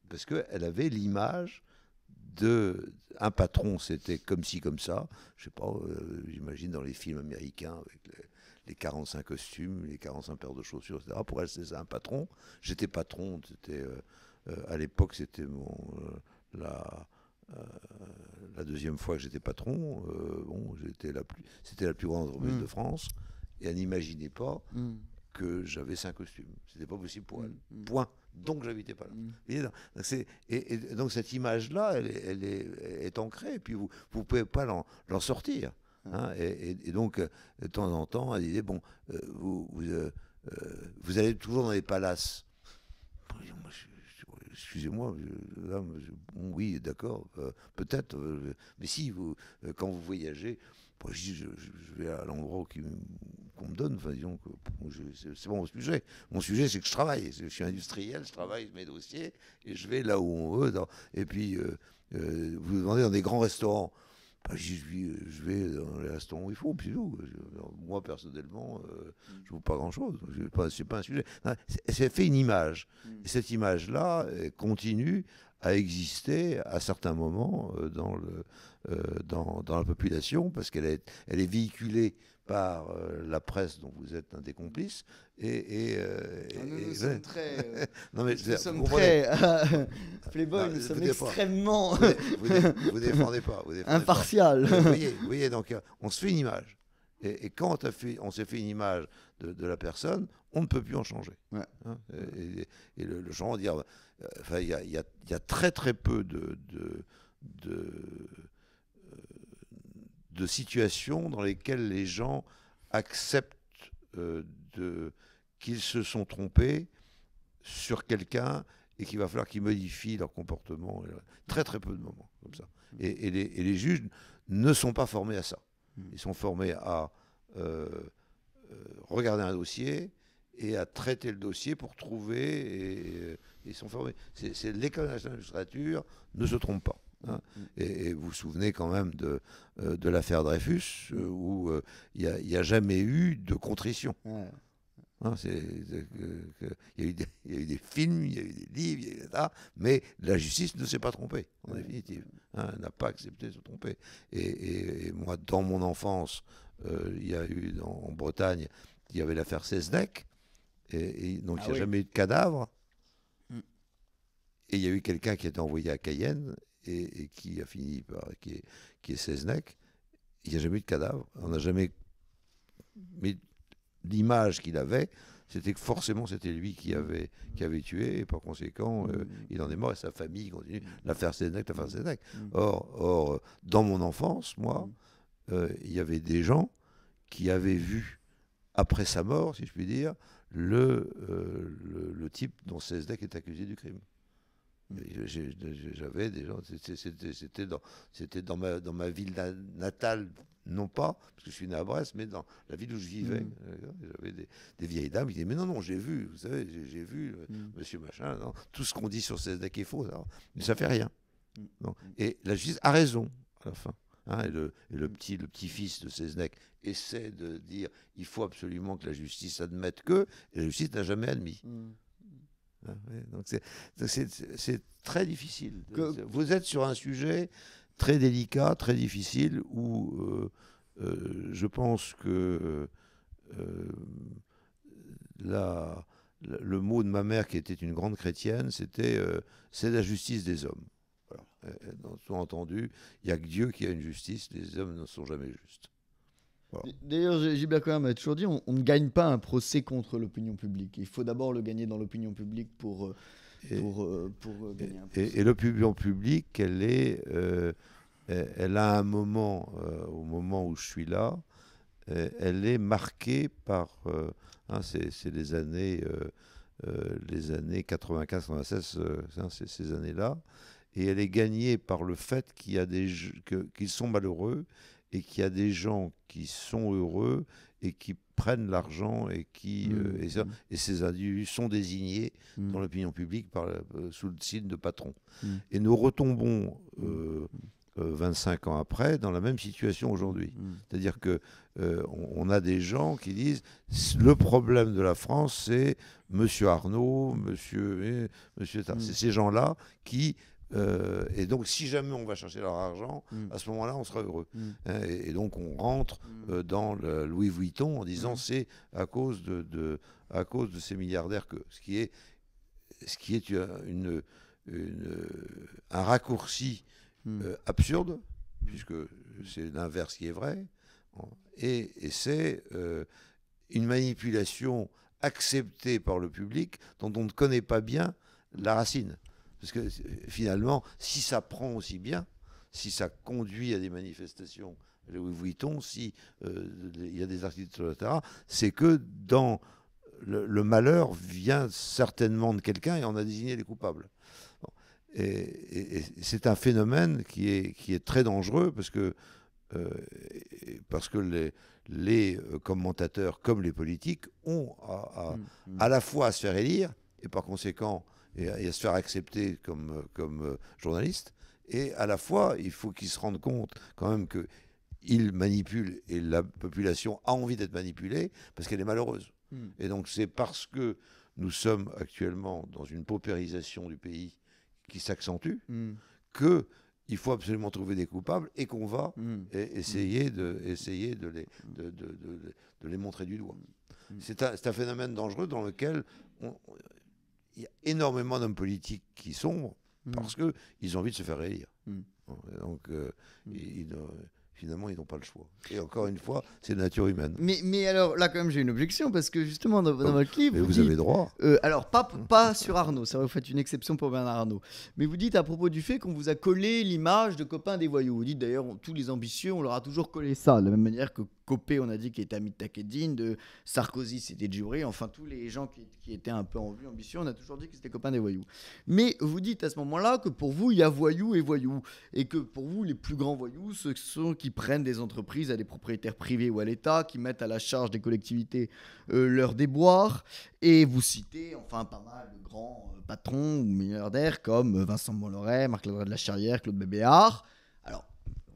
Parce qu'elle avait l'image de un patron, c'était comme ci, comme ça. Je sais pas, euh, j'imagine dans les films américains avec les, 45 costumes, les 45 paires de chaussures, etc. Pour elle, c'était un patron. J'étais patron, c'était, euh, euh, à l'époque, c'était mon, la, euh, la deuxième fois que j'étais patron, euh, bon, j'étais la plus, c'était la plus grande entreprise mm. de France, et elle n'imaginait pas mm. que j'avais cinq costumes. C'était pas possible pour mm, elle. Point. Donc j'habitais pas là. Et donc, et, donc cette image-là, elle, est, ancrée, et puis vous ne pouvez pas l'en sortir. Hein. Ah. et, donc, euh, de temps en temps, elle disait, bon, vous, vous, allez toujours dans les palaces excusez-moi, oui, d'accord, euh, peut-être, euh, mais si vous, euh, quand vous voyagez, je, vais à l'endroit qu'on me donne, enfin, que c'est mon sujet. Mon sujet, c'est que je travaille, je suis industriel, je travaille mes dossiers, et je vais là où on veut. et puis, vous demandez dans des grands restaurants, ah, je vais dans les restaurants où il faut, puis Moi, personnellement, euh, mm. je ne pas grand-chose. Ce n'est pas, pas, un sujet. Hein, c'est fait une image. Mm. cette image-là continue à exister à certains moments euh, dans, le, euh, dans, dans la population parce qu'elle est, elle est véhiculée par euh, la presse dont vous êtes un des complices. Et, et, euh, ah, nous, sommes très. Euh, non, mais, nous sommes très. Playboy, extrêmement. Vous, vous, défendez pas. Impartial. Vous, voyez, vous, voyez, donc on se fait une image. Et, quand on, fait, on s'est fait une image de, la personne, on ne peut plus en changer. Hein, et, le, genre, dire. Enfin, il y, y, a très très peu de, de, de de situations dans lesquelles les gens acceptent euh, qu'ils se sont trompés sur quelqu'un et qu'il va falloir qu'ils modifient leur comportement. Euh, très très peu de moments comme ça. Mm. Et, les, juges ne sont pas formés à ça. Mm. Ils sont formés à euh, regarder un dossier et à traiter le dossier pour trouver et, ils sont formés. C'est l'école nationale de ne se trompe pas. Hein. Mm, mm. Et, vous vous souvenez quand même de, euh, de l'affaire Dreyfus, euh, où il euh, n'y a, jamais eu de contrition. il, hein, y a eu des, films, il y a eu des livres, mais la justice ne s'est pas trompée, en définitive. Hein, elle n'a pas accepté de se tromper. Et, moi, dans mon enfance, il y a eu en Bretagne, il y avait l'affaire Seznec, et, donc ah il n'y a jamais eu de cadavre. Mm. Et il y a eu quelqu'un qui a été envoyé à Cayenne et, qui a fini par. qui est, qui il n'y a jamais eu de cadavre. On n'a jamais. Mais l'image qu'il avait, c'était que forcément c'était lui qui avait, qui avait tué, et par conséquent, euh, mm. il en est mort, et sa famille continue l'affaire Seznec, l'affaire Sénèque. Mm. Mm. Or, or, euh, dans mon enfance, moi, euh, il y avait des gens qui avaient vu, après sa mort, si je puis dire, le, le, type dont Seznec est accusé du crime. J'avais des gens, c'était dans, dans, ma, dans ma ville natale, non pas, parce que je suis né à Brest, mais dans la ville où je vivais. Mm. Euh, j'avais des, vieilles dames qui disaient, mais non, non, j'ai vu, vous savez, j'ai vu, euh, mm. monsieur machin, non, tout ce qu'on dit sur ces est faux, alors, mais mm. ça fait rien. Et la justice a raison, à la fin. Hein, et, le, petit, le petit-fils de Seznec essaie de dire il faut absolument que la justice admette que, la justice n'a jamais admis. Hein, Donc c'est très difficile. Vous êtes sur un sujet très délicat, très difficile, où euh, euh, je pense que euh, le mot de ma mère, qui était une grande chrétienne, c'était euh, c'est la justice des hommes. Voilà. entendu, il n'y a que Dieu qui a une justice, les hommes ne sont jamais justes. D'ailleurs, Gilbert Cohen m'a toujours dit on, ne gagne pas un procès contre l'opinion publique. Il faut d'abord le gagner dans l'opinion publique pour, euh, pour, euh, euh, gagner un procès. Et, l'opinion publique, elle, est, elle a un moment, au moment où je suis là, elle est marquée par. Hein, c'est les années. les années 95-96, hein, ces années-là, et elle est gagnée par le fait qu'ils sont malheureux et qu'il y a des gens qui sont heureux et qui prennent l'argent et qui mmh, euh, mmh. et, ces individus sont désignés mmh. dans l'opinion publique par, euh, sous le signe de patron. Et nous retombons 25 euh, ans après dans la même situation aujourd'hui. C'est-à-dire que on, a des gens qui disent le problème de la France c'est Monsieur Arnaud, Monsieur Monsieur C'est ces gens-là qui euh, et donc, si jamais on va chercher leur argent, mm. à ce moment-là, on sera heureux. Mm. Hein, et, donc, on rentre mm. euh, dans le Louis Vuitton en disant c'est à cause de, à cause de ces milliardaires que ce qui est ce qui est une, un raccourci euh, absurde puisque c'est l'inverse qui est vrai et, et c'est une manipulation acceptée par le public dont on ne connaît pas bien la racine. Parce que euh, finalement, si ça prend aussi bien, si ça conduit à des manifestations Louis Vuitton, si euh, il y a des articles sur c'est que dans le, malheur vient certainement de quelqu'un et on a désigné les coupables. Et, c'est un phénomène qui est, très dangereux parce que, euh, parce que les, commentateurs comme les politiques ont à, mm, mm. à, la fois à se faire élire et par conséquent et, à se faire accepter comme, euh, comme euh, journaliste. Et à la fois, il faut qu'ils se rendent compte quand même que manipulent et la population a envie d'être manipulée parce qu'elle est malheureuse. Hmm. Et donc c'est parce que nous sommes actuellement dans une paupérisation du pays qui s'accentue qu'il hmm. que il faut absolument trouver des coupables et qu'on va hmm. essayer, de, essayer de, les, de, les montrer du doigt. C'est un, un, phénomène dangereux dans lequel on, il y a énormément d'hommes politiques qui sombrent mm. parce parce qu'ils ont envie de se faire élire. Mm. Donc, euh, mm. finalement, ils n'ont pas le choix. Et encore une fois, c'est de nature humaine. Mais, mais alors, là, quand même, j'ai une objection, parce que justement, dans, votre livre. Mais vous, avez droit. Euh, alors, pas, pas sur Arnaud, Ça, vous faites une exception pour Bernard Arnaud. Mais vous dites à propos du fait qu'on vous a collé l'image de copain des voyous. Vous dites d'ailleurs, tous les ambitieux, on leur a toujours collé ça, de la même manière que Copé, on a dit, qu'il était ami de Takedine, de Sarkozy, c'était Djibril, enfin tous les gens qui, étaient un peu en vue, ambitieux, on a toujours dit que c'était copains des voyous. Mais vous dites à ce moment-là que pour vous, il y a voyous et voyous, et que pour vous, les plus grands voyous, ce sont ceux qui prennent des entreprises à des propriétaires privés ou à l'État, qui mettent à la charge des collectivités leur leurs déboires, et vous citez enfin pas mal de grands euh, patrons ou milliardaires comme euh, Vincent Molloret, Marc de la Charrière, Claude Bébéard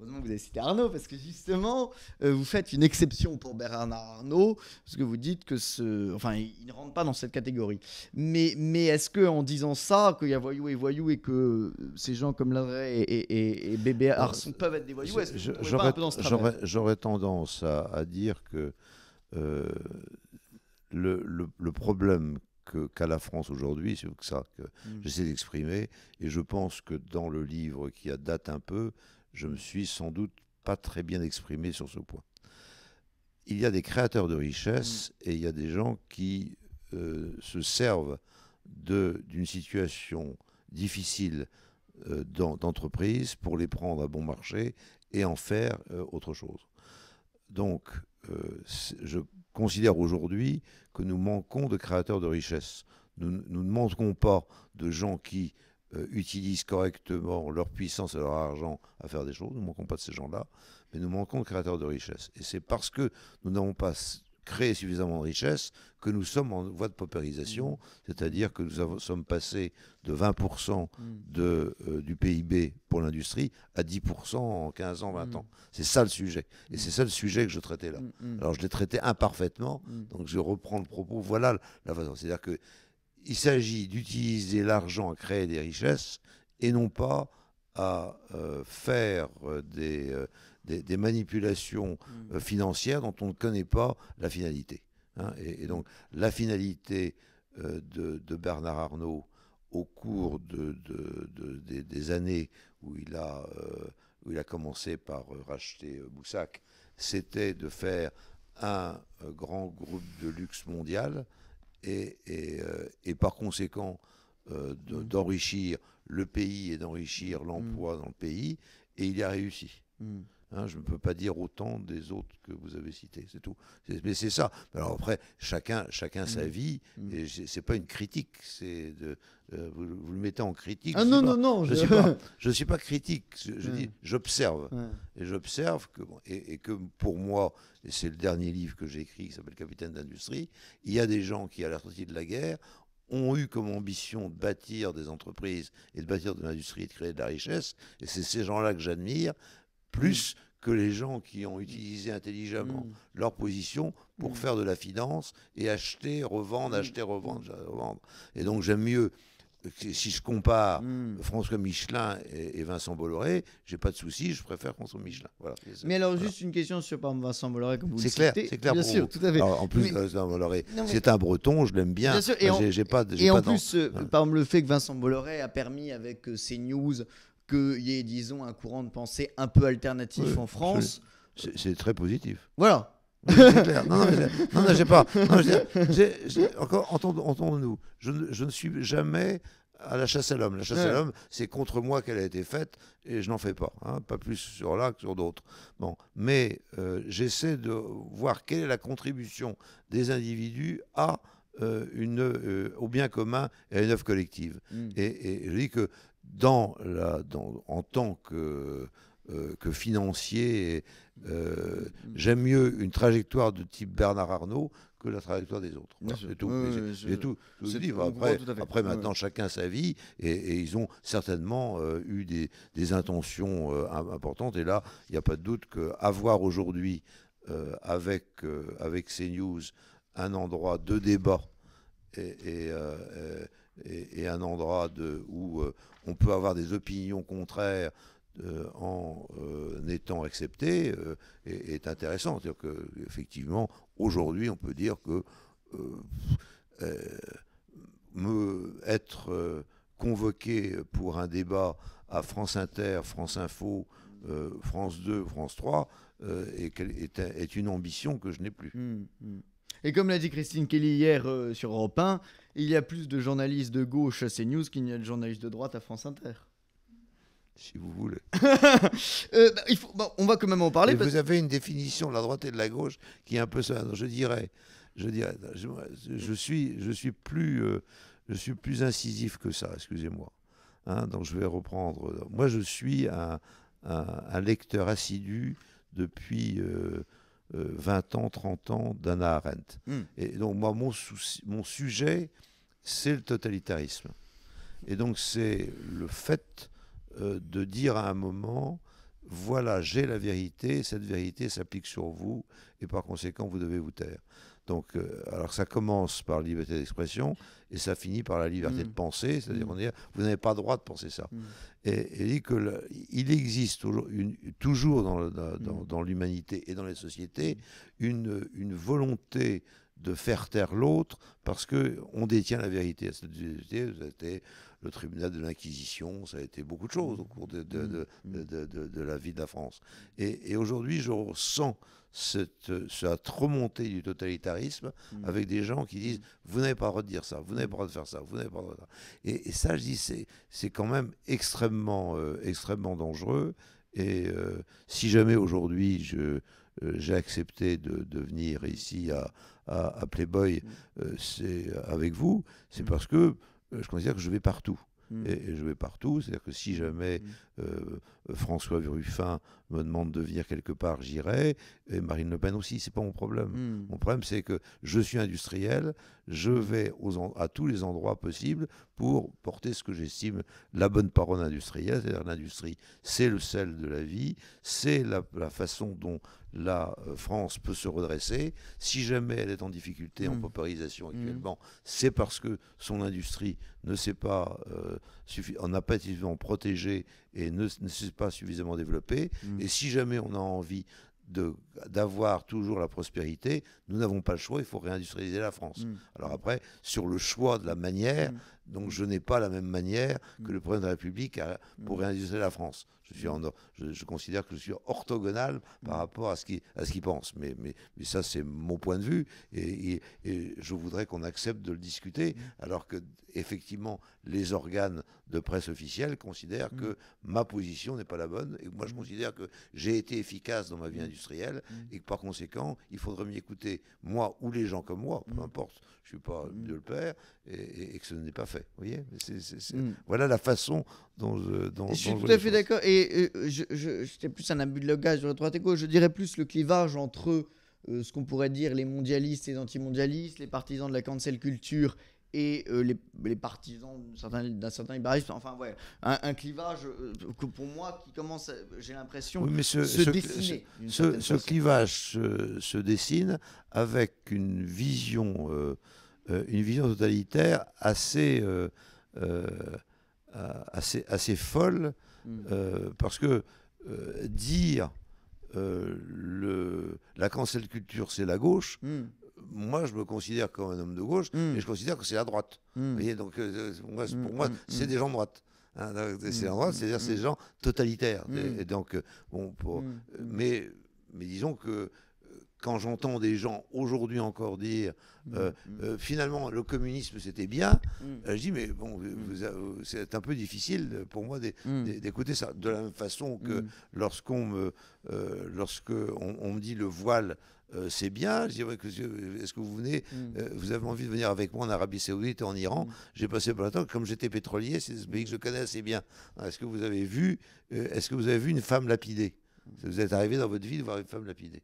vous avez cité Arnaud, parce que justement, euh, vous faites une exception pour Bernard Arnaud, parce que vous dites que ce. Enfin, il ne rentre pas dans cette catégorie. Mais, mais est-ce que en disant ça, qu'il y a voyous et voyous, et que ces gens comme Larrey et, et, Bébé euh, Arson peuvent être des voyous, j'aurais, tendance à, dire que euh, le, problème qu'a la France aujourd'hui, c'est ça que hmm. j'essaie d'exprimer. Et je pense que dans le livre qui a date un peu, je me suis sans doute pas très bien exprimé sur ce point. Il y a des créateurs de richesses mm. et il y a des gens qui euh, se servent d'une situation difficile euh, d'entreprise pour les prendre à bon marché et en faire euh, autre chose. Donc, je considère aujourd'hui que nous manquons de créateurs de richesses. Nous, nous ne manquons pas de gens qui euh, utilisent correctement leur puissance et leur argent à faire des choses. Nous manquons pas de ces gens-là, mais nous manquons de créateurs de richesses. Et c'est parce que nous n'avons pas créé suffisamment de richesses que nous sommes en voie de paupérisation, mmh. c'est-à-dire que nous sommes passés de 20% mmh. de, euh, du PIB pour l'industrie à 10% en 15 ans, 20 mmh. ans. C'est ça le sujet. Et c'est ça le sujet que je traitais là. Alors je l'ai traité imparfaitement, donc je reprends le propos. Voilà la façon. C'est-à-dire que il s'agit d'utiliser l'argent à créer des richesses et non pas à euh, faire euh, euh, des, manipulations mm. financières dont on ne connaît pas la finalité. Hein. Et, donc la finalité de, Bernard Arnault au cours des, années où il a commencé par racheter Boussac, c'était de faire un grand groupe de luxe mondial euh, et, par conséquent euh, mm. d'enrichir le pays et d'enrichir l'emploi mm. dans le pays, et il y a réussi. Mm. Hein, je ne peux pas dire autant des autres que vous avez cités, c'est tout. Mais c'est ça. Alors après, chacun, chacun sa mm. vie, mmh. et c'est pas une critique, c'est de, euh, vous, le mettez en critique. Ah non, non, non, je ne suis, pas, critique, je dis, j'observe. Et j'observe que, et, que pour moi, et c'est le dernier livre que j'ai écrit qui s'appelle Capitaine d'industrie, il y a des gens qui, à la sortie de la guerre, ont eu comme ambition de bâtir des entreprises et de bâtir de l'industrie et de créer de la richesse. Et c'est ces gens-là que j'admire plus mm. que les gens qui ont utilisé intelligemment mm. leur position pour mm. faire de la finance et acheter, revendre, acheter, revendre, Et donc j'aime mieux, si je compare François Michelin et, Vincent Bolloré, j'ai pas de souci, je préfère François Michelin. mais alors juste une question sur Vincent Bolloré, comme vous le clair, C'est clair, pour vous. tout à fait. en plus, euh, Vincent Bolloré, c'est un breton, je l'aime bien. bien et en, pas, plus, euh, par exemple, le fait que Vincent Bolloré a permis avec ses euh, news qu'il y ait, disons, un courant de pensée un peu alternatif en France. C'est très positif. Voilà. clair. Non, non, non, j'ai pas. encore, entendons-nous. Je, ne suis jamais à la chasse à l'homme. La chasse à l'homme, c'est contre moi qu'elle a été faite et je n'en fais pas. Hein, pas plus sur là que sur d'autres. Bon, mais euh, j'essaie de voir quelle est la contribution des individus à euh, une, euh, au bien commun et à une œuvre collective. Hmm. Et, et, je dis que dans la, en tant que, euh, financier, euh, j'aime mieux une trajectoire de type Bernard Arnault que la trajectoire des autres. c'est tout. tout. après, maintenant, chacun sa vie et, ils ont certainement euh, eu des, intentions importantes. Et là, il n'y a pas de doute qu'avoir aujourd'hui avec, avec CNews un endroit de débat et et, un endroit de, où euh, on peut avoir des opinions contraires euh, en euh, étant accepté est, intéressant. C'est-à-dire qu'effectivement, aujourd'hui, on peut dire que me, être convoqué pour un débat à France Inter, France Info, France 2, France 3, est, une ambition que je n'ai plus. Mmh, mmh. Et comme l'a dit Christine Kelly hier euh, sur Europe 1, il y a plus de journalistes de gauche à CNews qu'il n'y a de journalistes de droite à France Inter. Si vous voulez. Euh, bah, on va quand même en parler. Vous avez une définition de la droite et de la gauche qui est un peu ça. Je dirais, je dirais, je, suis, je suis plus, euh, je suis plus incisif que ça. Excusez-moi. Hein, donc je vais reprendre. Moi, je suis un, lecteur assidu depuis. 20 euh, ans, 30 ans d'Anna Arendt. Hmm. Et donc, moi, mon, sujet, c'est le totalitarisme. Et donc, c'est le fait euh, de dire à un moment, voilà, j'ai la vérité, cette vérité s'applique sur vous, et par conséquent, vous devez vous taire. Donc, euh, alors ça commence par liberté d'expression, et ça finit par la liberté mm. de penser, c'est-à-dire mm. vous n'avez pas le droit de penser ça. Mm. Et, il dit que il existe toujours dans, l'humanité et dans les sociétés une volonté de faire taire l'autre parce que on détient la vérité. ça a été le tribunal de l'Inquisition, ça a été beaucoup de choses au cours de, de, mm. la vie de la France. Et, aujourd'hui, je ressens cette, remontée du totalitarisme mm. avec des gens qui disent mm. vous n'avez pas le droit de dire ça, vous n'avez pas le droit de faire ça, vous n'avez pas le droit de... et, et, ça, je dis, c'est, quand même extrêmement, euh, extrêmement dangereux. Et euh, si jamais aujourd'hui je, euh, j'ai accepté de, de, venir ici à, à, Playboy mm. euh, c'est euh, avec vous, c'est mm. parce que euh, je considère que je vais partout. Mm. Et, et, je vais partout. C'est-à-dire que si jamais euh, François Ruffin me demande de venir quelque part, j'irai. Et Marine Le Pen aussi, c'est pas mon problème. Hmm. Mon problème, c'est que je suis industriel, je hmm. vais à tous les endroits possibles pour porter ce que j'estime la bonne parole industrielle, c'est-à-dire l'industrie, c'est le sel de la vie, c'est la, façon dont la euh, France peut se redresser. Si jamais elle est en difficulté en hmm. paupérisation actuellement, c'est parce que son industrie ne s'est pas euh, n'a pas suffisamment protégée et ne, ne pas suffisamment développé. Mm. Et si jamais on a envie d'avoir toujours la prospérité, nous n'avons pas le choix, il faut réindustrialiser la France. Mm. Alors après, sur le choix de la manière, mm. donc je n'ai pas la même manière que le président de la République pour réindustrialiser la France. Je, considère que je suis orthogonal par rapport à ce qu'ils pensent. Mais, ça, c'est mon point de vue. Et, je voudrais qu'on accepte de le discuter, alors que, effectivement, les organes de presse officielle considèrent que ma position n'est pas la bonne. Et moi, je considère que j'ai été efficace dans ma vie industrielle et que, par conséquent, il faudrait m'y écouter, moi ou les gens comme moi, peu importe, je ne suis pas le père, et, que ce n'est pas fait. Mm. Voilà la façon euh, je, suis tout à fait d'accord. Et, c'était euh, plus un abus de langage sur la droite Je dirais plus le clivage entre euh, ce qu'on pourrait dire les mondialistes et les antimondialistes, les partisans de la cancel culture et les, partisans d'un certain, libéralisme. Enfin, un, clivage pour moi qui commence, j'ai l'impression, se ce, dessiner. Ce, clivage se, dessine avec une vision, une vision totalitaire assez. Euh, assez, assez folle, hmm. euh, parce que euh, dire le, la cancel culture, c'est la gauche, hmm. moi, je me considère comme un homme de gauche, mais hmm. je considère que c'est la droite. Vous voyez, donc, pour moi, c'est des gens de droite. Hein, c'est à dire ces des gens totalitaires. Et, donc, bon, pour, mais, mais disons que quand j'entends des gens aujourd'hui encore dire mm, euh, mm. Euh, finalement le communisme c'était bien, mm. euh, je dis mais bon, c'est un peu difficile pour moi d'écouter ça. De la même façon que lorsqu'on me, lorsque me dit le voile c'est bien. Je dis que est-ce que vous venez, vous avez envie de venir avec moi en Arabie Saoudite, en Iran J'ai passé plein de temps. Comme j'étais pétrolier, c'est ce pays que je connais assez bien. Ah, est-ce que vous avez vu, est-ce que vous avez vu une femme lapidée Vous êtes arrivé dans votre vie de voir une femme lapidée.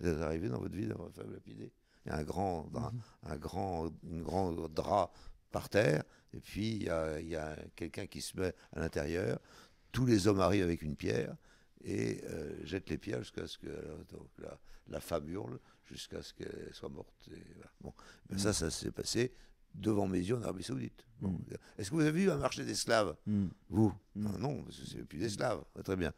Vous êtes arrivé dans votre vie d'avoir femme lapidée. Il y a un grand, un, mhm. grand, grande drap par terre, et puis il y a, quelqu'un qui se met à l'intérieur. Tous les hommes arrivent avec une pierre et euh, jettent les pierres jusqu'à ce que la, femme hurle, jusqu'à ce qu'elle soit morte. bon. Mhm. ça, ça s'est passé devant mes yeux en Arabie Saoudite. Mm. Est-ce que vous avez vu un marché d'esclaves mm. Vous mm. Ah Non, parce que c'est plus d'esclaves. Ah, très bien.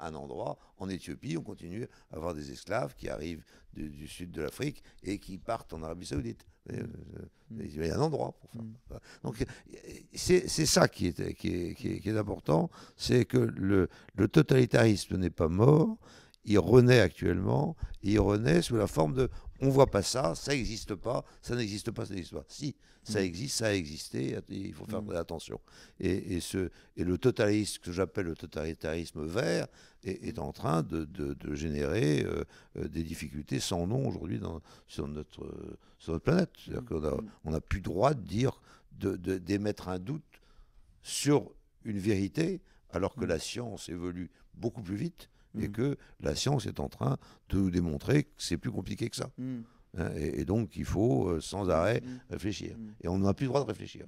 un endroit, en Éthiopie, on continue à avoir des esclaves qui arrivent du, sud de l'Afrique et qui partent en Arabie Saoudite. Euh, il y a un endroit pour faire. Donc c'est ça qui est, qui important, c'est que le totalitarisme n'est pas mort, il renaît actuellement, il renaît sous la forme de on ne voit pas ça, ça n'existe pas, ça n'existe pas, ça n'existe pas. Si, ça mm. existe, ça a existé, il faut faire mm. attention. Et, ce, le totalitarisme, que j'appelle le totalitarisme vert, est, en train de, générer euh, euh, des difficultés sans nom aujourd'hui euh, sur, notre, planète. Mm. On n'a plus droit de dire, d'émettre un doute sur une vérité, alors que la science évolue beaucoup plus vite et mm. que la science est en train de démontrer que c'est plus compliqué que ça. Mm. Hein, et, donc, il faut euh, sans arrêt mm. réfléchir. Et on n'a plus le droit de réfléchir.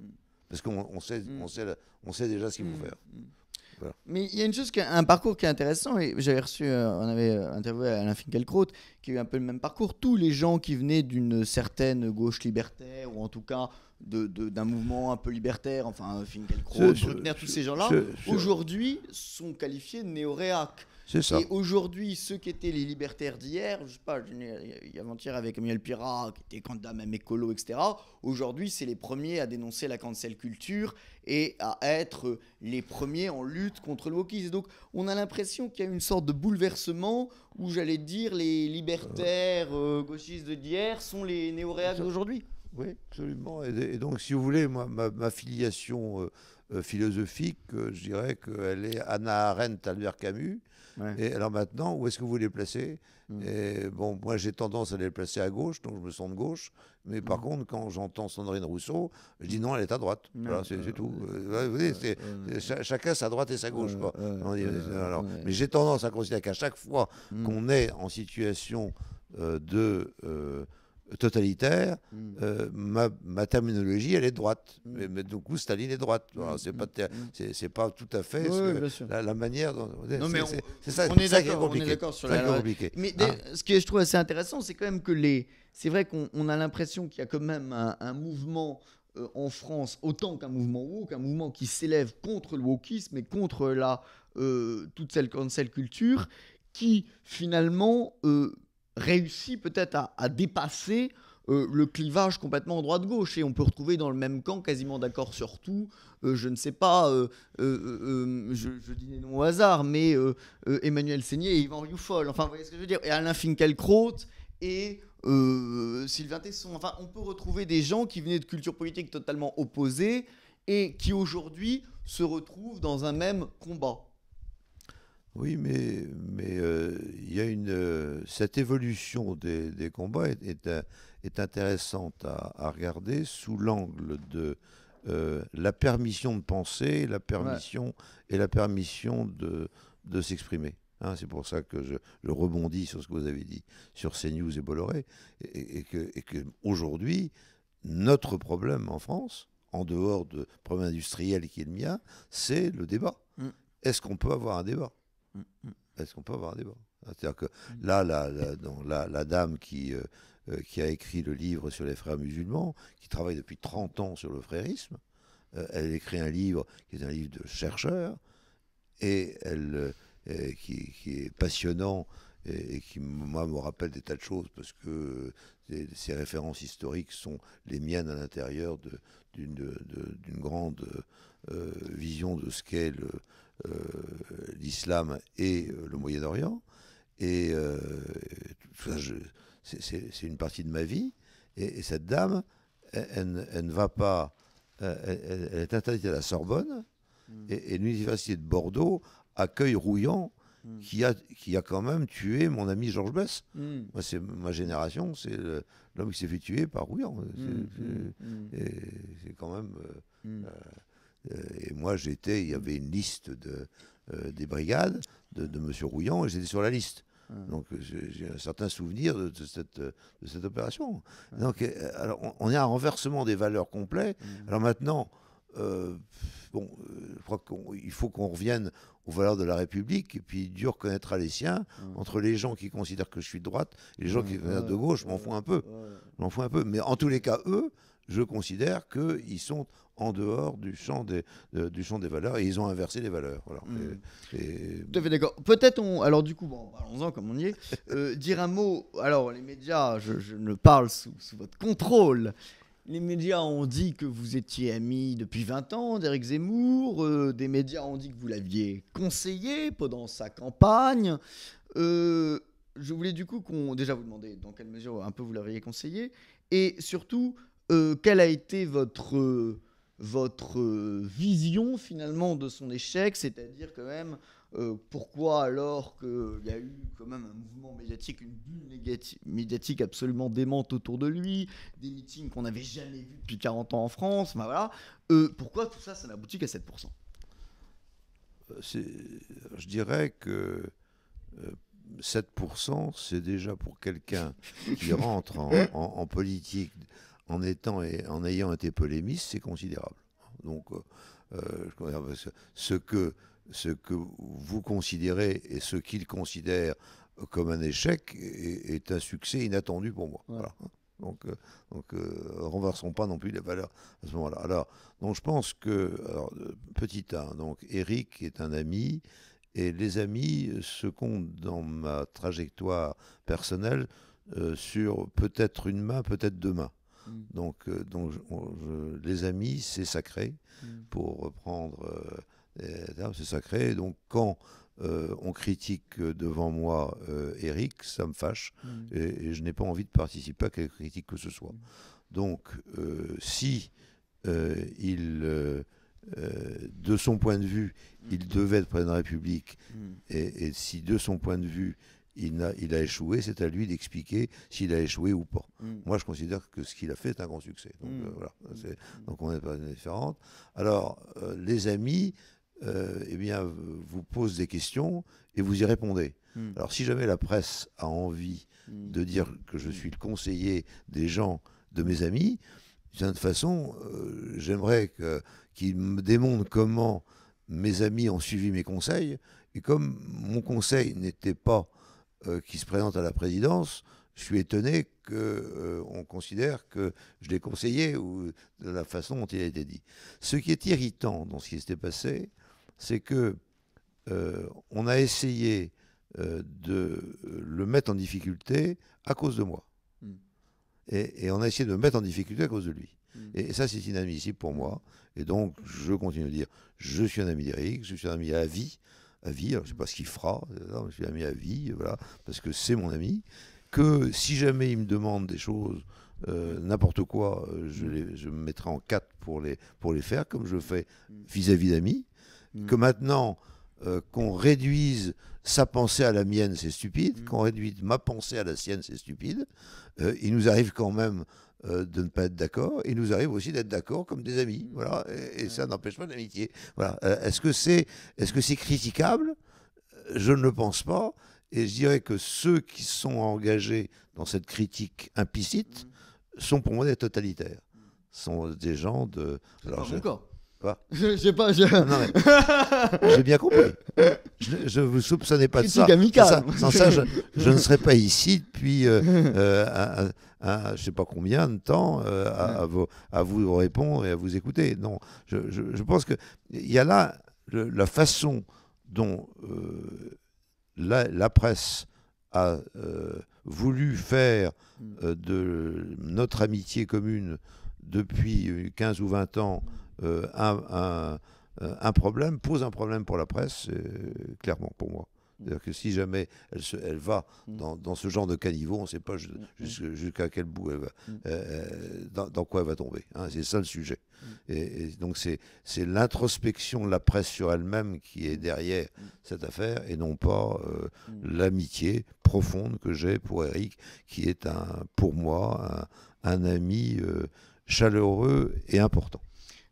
Parce qu'on sait, on sait, on sait, déjà ce qu'il faut faire. Mais il y a une chose, un parcours qui est intéressant, j'avais reçu, euh, on avait euh, interviewé Alain Finkielkraut, qui a eu un peu le même parcours. Tous les gens qui venaient d'une certaine gauche libertaire, ou en tout cas d'un de, mouvement un peu libertaire, enfin Finkielkraut, Bruckner, tous ces gens-là, aujourd'hui sont qualifiés de néo et aujourd'hui, ceux qui étaient les libertaires d'hier, je sais pas, avant-hier avec Emmanuel Pirat, qui était candidat même écolo, etc., aujourd'hui, c'est les premiers à dénoncer la cancel culture et à être les premiers en lutte contre le wokisme. Donc, on a l'impression qu'il y a une sorte de bouleversement où, j'allais dire, les libertaires euh, gauchistes d'hier sont les néo-réacs d'aujourd'hui. Oui, absolument. Et, donc, si vous voulez, moi, ma, filiation euh, euh, philosophique, je dirais qu'elle est Anna Arendt, Albert Camus. Et alors maintenant, où est-ce que vous les placez hmm. Bon, moi j'ai tendance à les placer à gauche, donc je me sens de gauche. Mais par hmm. contre, quand j'entends Sandrine Rousseau, je dis hmm. non, elle est à droite. Voilà, c'est tout. Euh, euh, vous voyez, chacun sa droite et sa gauche. Euh, alors, mais j'ai tendance à considérer qu'à chaque fois qu'on est en situation de totalitaire, mm. euh, ma, terminologie, elle est droite. Mm. Mais, mais, du coup, Staline est droite. C'est pas, mm. c'est pas tout à fait la, manière dont. mais on est d'accord sur la. Mais hein ce que je trouve assez intéressant, c'est quand même que les. C'est vrai qu'on a l'impression qu'il y a quand même un, mouvement euh, en France, autant qu'un mouvement woke, un mouvement qui s'élève contre le wokisme et contre la, euh, toute cette cancel culture, qui finalement réussi peut-être à, dépasser euh, le clivage complètement en droite-gauche. Et on peut retrouver dans le même camp, quasiment d'accord sur tout, euh, je ne sais pas, euh, je, dis des noms au hasard, mais Emmanuel Seigné et Yvan Rioufol. Enfin, vous voyez ce que je veux dire Et Alain Finkielkraut et Sylvain Tesson. Enfin, on peut retrouver des gens qui venaient de cultures politiques totalement opposées et qui aujourd'hui se retrouvent dans un même combat. Oui, mais mais euh, il une euh, cette évolution des, combats est, euh, intéressante à, regarder sous l'angle de la permission de penser, la permission et la permission de s'exprimer. Hein. c'est pour ça que je, je, rebondis sur ce que vous avez dit sur CNews et Bolloré et, que, aujourd'hui notre problème en France, en dehors de problème industriel qui est le mien, c'est le débat. Mm. Est-ce qu'on peut avoir un débat Mm, mm. Est-ce qu'on peut avoir un débat ah, C'est-à-dire que mm. là, la, dame euh, euh, qui, a écrit le livre sur les frères musulmans, qui travaille depuis 30 ans sur le frérisme, euh, elle écrit un livre qui est un livre de chercheur, et elle, qui, est passionnant et, qui, moi, me rappelle des tas de choses parce que ces références historiques sont les miennes à l'intérieur d'une grande vision de ce qu'est le euh, l'islam et euh, le Moyen-Orient. Et euh, c'est une partie de ma vie. Et, cette dame, elle, ne va pas. Elle, est interdite à la Sorbonne. Hmm. Et, l'université de Bordeaux accueille Rouillan, hmm. qui, a, qui a quand même tué mon ami Georges Bess. Hmm. Moi, c'est ma génération, c'est l'homme qui s'est fait tuer par Rouillan. C'est quand même. Euh, et moi, j'étais, il y avait une liste de, euh, des brigades de, de M. Rouillon, et j'étais sur la liste. Hum. Donc j'ai un certain souvenir de, cette, euh, de cette, opération. Hum. Donc alors, on, est a un renversement des valeurs complets. Hum. Alors maintenant, bon, je crois qu'il faut qu'on revienne aux valeurs de la République, et puis Dieu reconnaîtra les siens. Entre les gens qui considèrent que je suis de droite et les gens qui sont de gauche, je m'en fous un peu. M'en fous un peu. Mais en tous les cas, eux, je considère qu'ils sont en dehors du champ des, du champ des valeurs et ils ont inversé les valeurs. Hmm. Tout à fait d'accord. Peut-être on. Alors, du coup, bon, allons-en comme on y est. Euh, dire un mot. Alors, les médias, je, ne parle sous, votre contrôle. Les médias ont dit que vous étiez ami depuis 20 ans d'Éric Zemmour. Euh, des médias ont dit que vous l'aviez conseillé pendant sa campagne. Euh, je voulais du coup qu'on. Déjà, vous demander dans quelle mesure un peu vous l'aviez conseillé. Et surtout, euh, quelle a été votre, euh, votre euh, vision finalement de son échec C'est-à-dire quand même, pourquoi alors qu'il y a eu quand même un mouvement médiatique, une bulle médiatique absolument démente autour de lui, des meetings qu'on n'avait jamais vus depuis 40 ans en France, voilà, pourquoi tout ça, ça n'aboutit qu'à 7% Je dirais que... 7%, c'est déjà pour quelqu'un qui rentre en politique en, étant et en ayant été polémiste, c'est considérable. Donc, euh, euh, ce, que, ce que vous considérez et ce qu'il considère comme un échec est, un succès inattendu pour moi. Donc, euh, renversons pas non plus les valeurs à ce moment-là. Alors, donc je pense que, petit a, donc Eric est un ami, et les amis se comptent dans ma trajectoire personnelle sur peut-être une main, peut-être deux mains. Mm. Donc, euh, donc les amis, c'est sacré, mm. pour reprendre euh, c'est sacré. Donc quand euh, on critique devant moi Eric, ça me fâche mm. et, je n'ai pas envie de participer à quelque critique que ce soit. Donc si il, de son point de vue, il devait être président de la République et, si de son point de vue, il a, échoué, c'est à lui d'expliquer s'il a échoué ou pas. Hmm. Moi, je considère que ce qu'il a fait est un grand succès. Donc, hmm. euh, hmm. on n'est pas différente. Alors, euh, les amis, euh, eh bien, vous posent des questions et vous y répondez. Alors, si jamais la presse a envie de dire que je suis le conseiller des gens, de mes amis, de toute façon, j'aimerais qu'ils me démontrent comment mes amis ont suivi mes conseils. Et comme mon conseil n'était pas euh, qui se présente à la présidence, je suis étonné qu'on euh, on considère que je l'ai conseillé ou de la façon dont il a été dit. Ce qui est irritant dans ce qui s'était passé, c'est que euh, on a essayé de le mettre en difficulté à cause de moi. Hmm. Et, on a essayé de le mettre en difficulté à cause de lui. Hmm. Et, ça, c'est inadmissible pour moi. Et donc, je continue de dire, je suis un ami d'Éric, je suis un ami à vie, à vie, je ne sais pas ce qu'il fera, non, je suis mis à vie, voilà, parce que c'est mon ami, que si jamais il me demande des choses, euh, n'importe quoi, euh, je, me mettrai en quatre pour les, pour les faire, comme je fais vis-à-vis d'amis, mm. que maintenant euh, qu'on réduise sa pensée à la mienne, c'est stupide, mm. qu'on réduise ma pensée à la sienne, c'est stupide, il nous arrive quand même euh, de ne pas être d'accord. Il nous arrive aussi d'être d'accord comme des amis. Voilà, et, ça n'empêche pas l'amitié. Voilà. Euh, est-ce que c'est que c'est critiquable Je ne le pense pas. Et je dirais que ceux qui sont engagés dans cette critique implicite mm. sont pour moi des totalitaires. Sont des gens de pas. Ah, j'ai bien compris. Je ne vous soupçonnais pas de ça. Sans, ça, je, ne serais pas ici depuis euh, euh, je sais pas combien de temps euh, à, vous répondre et à vous écouter. Non, je, pense qu'il y a là la façon dont la, la, presse a voulu faire mm. de notre amitié commune depuis 15 ou 20 ans euh, euh, un, problème pose un problème pour la presse, euh, clairement pour moi. Mm. C'est-à-dire que si jamais elle, se, elle va mm. dans, dans, ce genre de caniveau, on ne sait pas mm. jusqu'à quel bout elle va, dans, quoi elle va tomber. Hein, c'est ça le sujet. Et, donc c'est l'introspection de la presse sur elle-même qui est derrière cette affaire et non pas l'amitié profonde que j'ai pour Eric, qui est un, pour moi un, ami chaleureux et important.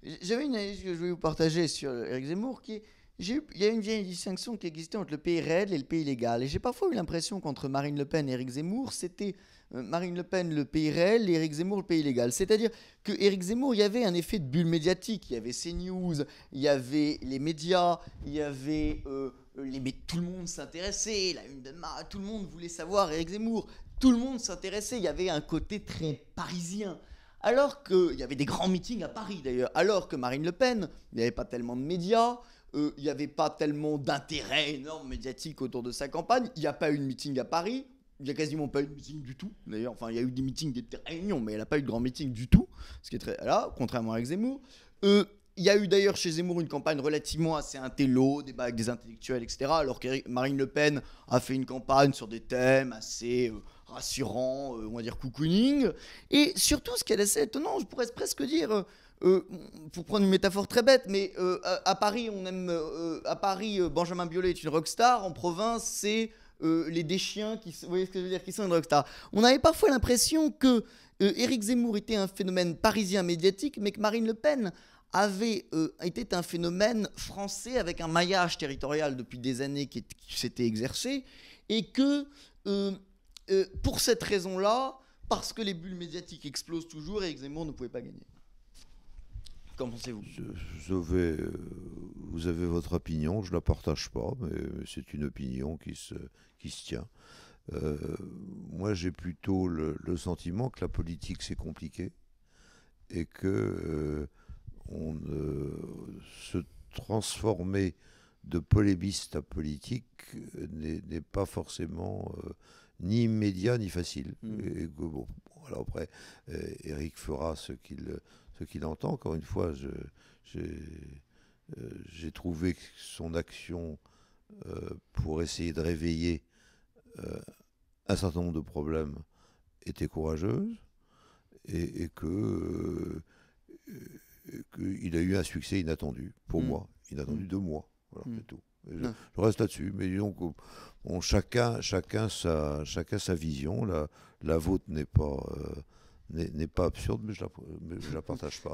J'avais une analyse que je voulais vous partager sur Eric Zemmour qui il y a une vieille distinction qui existait entre le pays réel et le pays légal. Et j'ai parfois eu l'impression qu'entre Marine Le Pen et Eric Zemmour, c'était euh, Marine Le Pen le pays réel et Éric Zemmour le pays légal. C'est-à-dire que Eric Zemmour, il y avait un effet de bulle médiatique. Il y avait CNews, il y avait les médias, il y avait. Euh, mais tout le monde s'intéressait, la une de ma, tout le monde voulait savoir Eric Zemmour, tout le monde s'intéressait, il y avait un côté très parisien. Alors qu'il y avait des grands meetings à Paris d'ailleurs, alors que Marine Le Pen, il n'y avait pas tellement de médias, euh, il n'y avait pas tellement d'intérêt énorme médiatique autour de sa campagne, il n'y a pas eu de meeting à Paris, il n'y a quasiment pas eu de meeting du tout. D'ailleurs, enfin, il y a eu des meetings, des réunions, mais elle n'a pas eu de grand meeting du tout. Ce qui est très. Là, contrairement à Zemmour. Euh, il y a eu d'ailleurs chez Zemmour une campagne relativement assez intello, débat avec des intellectuels, etc. Alors que Marine Le Pen a fait une campagne sur des thèmes assez. Euh, rassurant, euh, on va dire cocooning. Et surtout, ce qui est assez étonnant, je pourrais presque dire, euh, euh, pour prendre une métaphore très bête, mais à, Paris, on aime, à Paris, Benjamin Biolay est une rockstar. En province, c'est les déchiens qui, vous voyez ce que je veux dire, qui sont une rockstar. On avait parfois l'impression que Éric Zemmour était un phénomène parisien médiatique, mais que Marine Le Pen avait été un phénomène français avec un maillage territorial depuis des années qui, s'était exercé et que euh, pour cette raison-là, parce que les bulles médiatiques explosent toujours et Zemmour ne pouvait pas gagner. Qu'en pensez-vous euh, Vous avez votre opinion, je ne la partage pas, mais c'est une opinion qui se, qui se tient. Euh, moi, j'ai plutôt le, sentiment que la politique, c'est compliqué et que on se transformer de polémiste à politique n'est pas forcément ni immédiat ni facile. Hmm. alors après, Eric euh, fera ce qu'il ce qu'il entend. Encore une fois, euh, j'ai, trouvé que son action euh, pour essayer de réveiller un certain nombre de problèmes était courageuse et, que qu'il a eu un succès inattendu pour hmm. moi, inattendu hmm. de moi. Voilà, je, reste là-dessus. Mais disons que chacun, chacun, sa, chacun sa vision. La, la vôtre n'est pas. Euh, n'est pas absurde, mais je la, je la partage pas.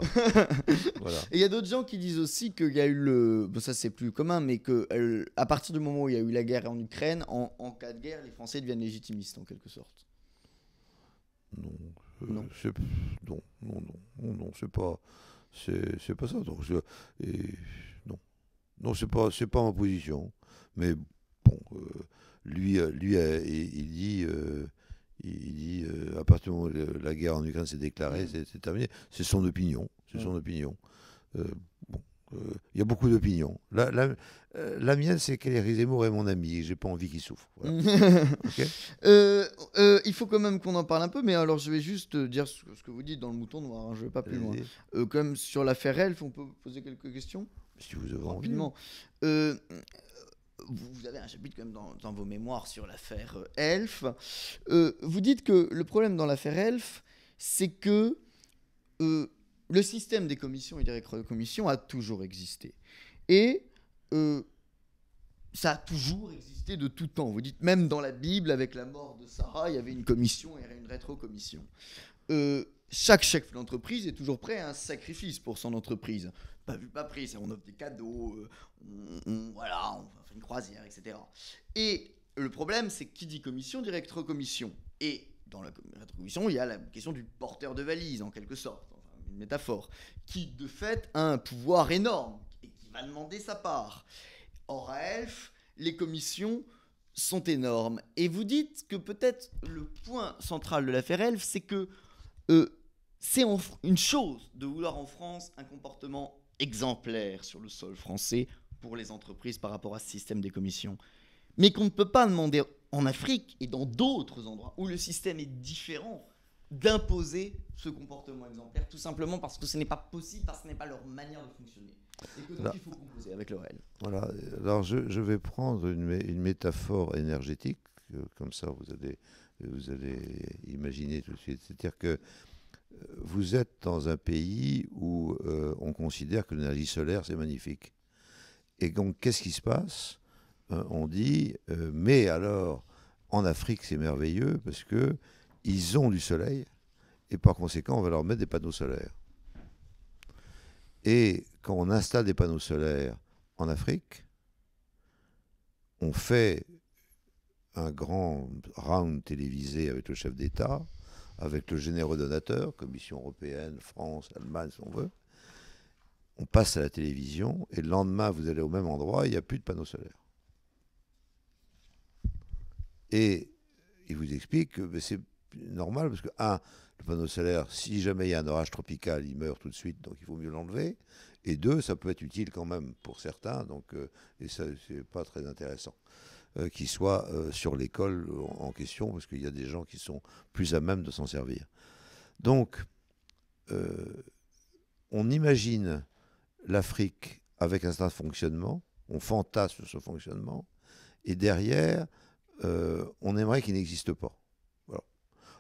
il y a d'autres gens qui disent aussi qu'il y a eu le. ça, c'est plus commun, mais que euh, à partir du moment où il y a eu la guerre en Ukraine, en, cas de guerre, les Français deviennent légitimistes, en quelque sorte. Non. Euh, non. non. non. non, non, c'est pas. C'est pas ça. Donc, je, non, c'est pas, pas ma position. Mais bon, euh, lui, euh, lui, euh, il dit, il dit, à partir du moment où la guerre en Ukraine s'est déclarée, mm. c'est, terminé. C'est son opinion. C'est mm. son opinion. il y a beaucoup d'opinions. La, la, mienne, c'est qu'Eléry Zemmour est mon ami je n'ai pas envie qu'il souffre. il faut quand même qu'on en parle un peu, mais alors je vais juste dire ce, que vous dites dans le mouton noir, je hein, je vais pas plus loin. Comme sur l'affaire Elf, on peut poser quelques questions si vous avez Rapidement. Euh, vous, avez un chapitre quand même dans, vos mémoires sur l'affaire euh, Elf. Euh, vous dites que le problème dans l'affaire Elf, c'est que le système des commissions et des commissions a toujours existé. Et ça a toujours existé de tout temps. Vous dites même dans la Bible, avec la mort de Sarah, il y avait une commission et une rétro-commission. chaque chef d'entreprise est toujours prêt à un sacrifice pour son entreprise pas vu, pas pris. On offre des cadeaux, euh, on, on, voilà, on fait une croisière, etc. Et le problème, c'est qui dit commission dit commission. Et dans la commission, il y a la question du porteur de valise, en quelque sorte, enfin, une métaphore, qui de fait a un pouvoir énorme et qui va demander sa part. Or, à Elf, les commissions sont énormes. Et vous dites que peut-être le point central de l'affaire Elf, c'est que euh, c'est une chose de vouloir en France un comportement exemplaire sur le sol français pour les entreprises par rapport à ce système des commissions. Mais qu'on ne peut pas demander en Afrique et dans d'autres endroits où le système est différent d'imposer ce comportement exemplaire, tout simplement parce que ce n'est pas possible, parce que ce n'est pas leur manière de fonctionner. Et que donc, bah. il faut composer avec le réel. Voilà, alors je, vais prendre une, métaphore énergétique, euh, comme ça vous allez, vous allez imaginer tout de suite. C'est-à-dire que vous êtes dans un pays où euh, on considère que l'énergie solaire, c'est magnifique. Et donc, qu'est-ce qui se passe euh, On dit, euh, mais alors, en Afrique, c'est merveilleux parce qu'ils ont du soleil et par conséquent, on va leur mettre des panneaux solaires. Et quand on installe des panneaux solaires en Afrique, on fait un grand round télévisé avec le chef d'État avec le généreux donateur, Commission européenne, France, Allemagne, si on veut. On passe à la télévision et le lendemain, vous allez au même endroit, il n'y a plus de panneaux solaires. Et il vous explique que c'est normal parce que, un, le panneau solaire, si jamais il y a un orage tropical, il meurt tout de suite, donc il vaut mieux l'enlever. Et deux, ça peut être utile quand même pour certains, euh, et ça, n'est pas très intéressant. Euh, qui soit euh, sur l'école en question, parce qu'il y a des gens qui sont plus à même de s'en servir. Donc, euh, on imagine l'Afrique avec un certain fonctionnement, on fantasme ce fonctionnement, et derrière, on aimerait qu'il n'existe pas.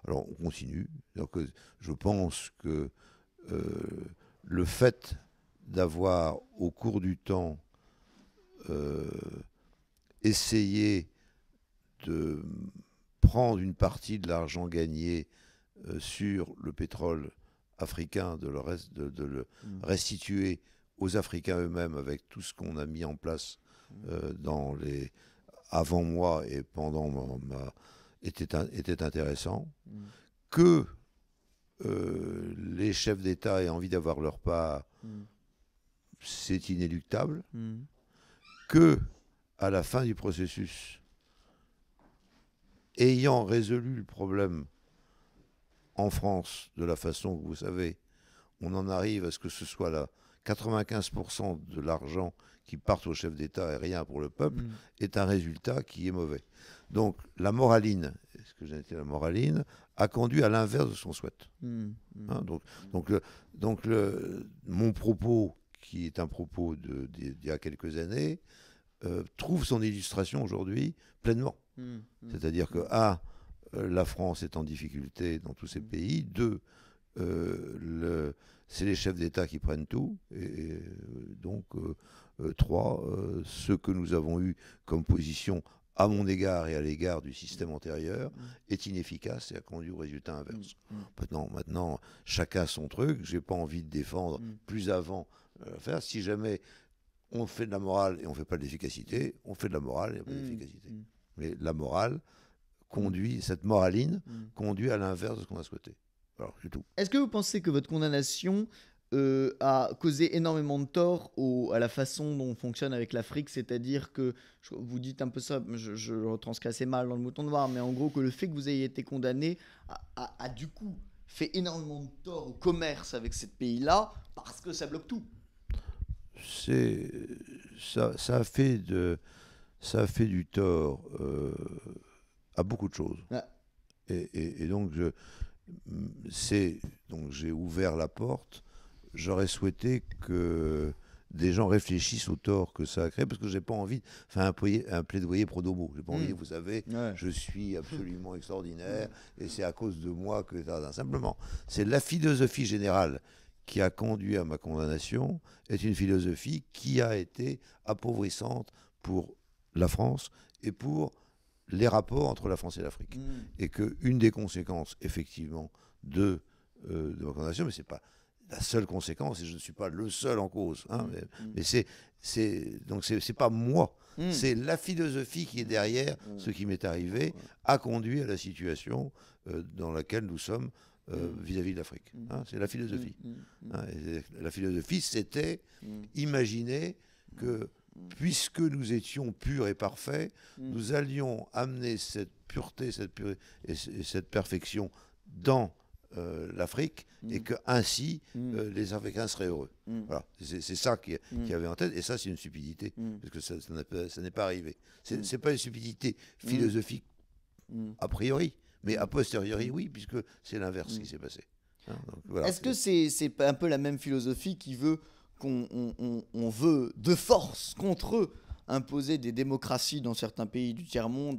Alors on continue. Donc, je pense que le fait d'avoir au cours du temps essayer de prendre une partie de l'argent gagné euh, sur le pétrole africain, de le, mm. restituer aux Africains eux-mêmes avec tout ce qu'on a mis en place mm. euh, dans les avant moi et pendant ma, était, était intéressant. Mm. Que euh, les chefs d'État aient envie d'avoir leur part, c'est inéluctable. Que à la fin du processus, ayant résolu le problème en France de la façon que vous savez, on en arrive à ce que ce soit là 95% de l'argent qui part au chef d'État et rien pour le peuple, mm. est un résultat qui est mauvais. Donc la moraline, est ce que j'ai dit la moraline, a conduit à l'inverse de ce qu'on souhaite. Mm, mm. hein, donc donc, donc le, mon propos, qui est un propos d'il de, y a quelques années, euh, trouve son illustration aujourd'hui pleinement. Hmm, hmm. C'est-à-dire que, A, euh, la France est en difficulté dans tous ces hmm. pays. Deux, euh, c'est les chefs d'État qui prennent tout. Et, donc, trois, ce que nous avons eu comme position à mon égard et à l'égard du système antérieur, est inefficace et a conduit au résultat inverse. Maintenant, maintenant, chacun son truc. J'ai pas envie de défendre plus avant faire. Si jamais on fait de la morale et on ne fait pas de l'efficacité, on fait de la morale et on fait de mmh. l'efficacité. Mmh. Mais la morale conduit, cette moraline mmh. conduit à l'inverse de ce qu'on a souhaité. Alors, c'est tout. Est-ce que vous pensez que votre condamnation euh, a causé énormément de tort à la façon dont on fonctionne avec l'Afrique, c'est-à-dire que, vous dites un peu ça, je, je le retranscris assez mal dans le mouton noir, mais en gros que le fait que vous ayez été condamné a, du coup fait énormément de tort au commerce avec ces pays-là parce que ça bloque tout c'est ça, ça a fait de ça fait du tort euh, à beaucoup de choses. Et, donc c'est donc j'ai ouvert la porte. J'aurais souhaité que des gens réfléchissent au tort que ça a créé, parce que j'ai pas envie de faire un, plaidoyer, pro domo. J'ai pas envie, hmm. vous savez, je suis absolument extraordinaire et c'est à cause de moi que. Simplement, c'est la philosophie générale qui a conduit à ma condamnation est une philosophie qui a été appauvrissante pour la France et pour les rapports entre la France et l'Afrique. Mm. Et Et qu'une des conséquences, effectivement, de, euh, ma condamnation, mais ce n'est pas la seule conséquence, et je ne suis pas le seul en cause, hein, mm. mais, mm. mais c'est, c'est, donc c'est, pas moi, c'est la philosophie qui est derrière ce qui m'est arrivé, a conduit à la situation euh, dans laquelle nous sommes euh, mm. vis-à-vis de l'Afrique. Mm. Hein, c'est la philosophie. Mm, hein, la philosophie, c'était imaginer que puisque nous étions purs et parfaits, nous allions amener cette pureté, cette pureté et, cette perfection dans euh, l'Afrique et que ainsi euh, les Africains seraient heureux. Voilà. C'est ça qui, avait en tête et ça c'est une stupidité parce que ça, ça n'est pas arrivé. C'est pas une stupidité philosophique a priori. Mais a posteriori, oui, puisque c'est l'inverse qui mm. s'est passé. Hein, Est-ce que c'est c'est un peu la même philosophie qui veut qu'on veut de force contre eux imposer des démocraties dans certains pays du tiers-monde.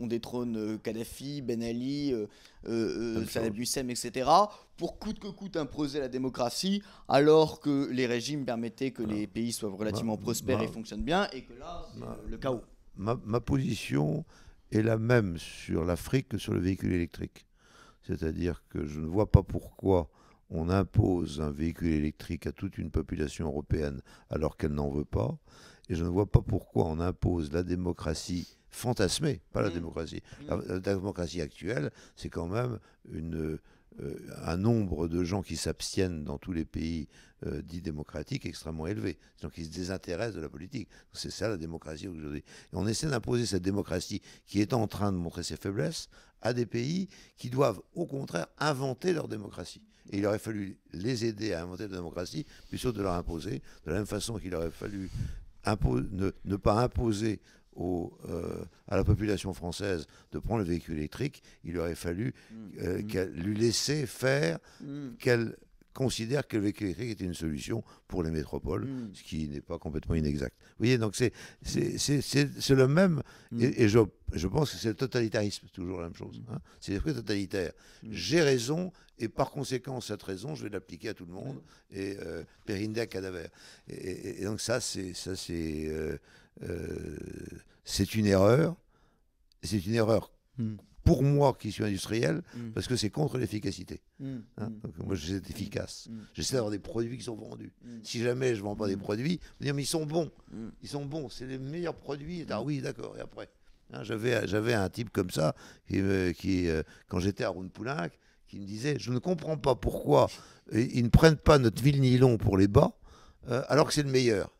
on, détrône euh, Kadhafi, Ben Ali, euh, euh, euh Saddam Hussein, etc. pour coûte que coûte imposer la démocratie, alors que les régimes permettaient que les pays soient relativement prospères et fonctionnent bien, et que là, c'est le chaos. ma position, est la même sur l'Afrique que sur le véhicule électrique. C'est-à-dire que je ne vois pas pourquoi on impose un véhicule électrique à toute une population européenne alors qu'elle n'en veut pas. Et je ne vois pas pourquoi on impose la démocratie fantasmée, pas la mmh. démocratie. Mmh. La, euh, la démocratie actuelle, c'est quand même une, euh, un nombre de gens qui s'abstiennent dans tous les pays euh, dits démocratiques extrêmement élevé. Donc ils se désintéressent de la politique. C'est ça la démocratie aujourd'hui. on essaie d'imposer cette démocratie qui est en train de montrer ses faiblesses à des pays qui doivent au contraire inventer leur démocratie. Et il aurait fallu les aider à inventer la démocratie plutôt que de leur imposer, de la même façon qu'il aurait fallu ne, pas imposer euh, à la population française de prendre le véhicule électrique, il aurait fallu mm. Euh, mm. qu'elle lui laisser faire mm. qu'elle considère que le véhicule électrique est une solution pour les métropoles, ce qui n'est pas complètement inexact. Vous voyez, donc c'est le même, et, je, je, pense que c'est le totalitarisme, toujours la même chose. Hein. C'est l'esprit totalitaire. J'ai raison, et par conséquent, cette raison, je vais l'appliquer à tout le monde, et euh, à cadaver. Et, donc ça, c'est... Euh, euh, c'est une erreur. C'est une erreur hmm. pour moi qui suis industriel, hmm. parce que c'est contre l'efficacité. Hmm. Hein. moi, je suis efficace. J'essaie d'avoir des produits qui sont vendus. Si jamais je ne vends pas des produits, je dire, mais ils sont bons. Ils sont bons, c'est les meilleurs produits. Ah oui, d'accord, et après hein, J'avais un type comme ça, qui, euh, euh, quand j'étais à Rundpoulin, qui me disait, je ne comprends pas pourquoi ils ne prennent pas notre ville nylon pour les bas, alors que c'est le meilleur.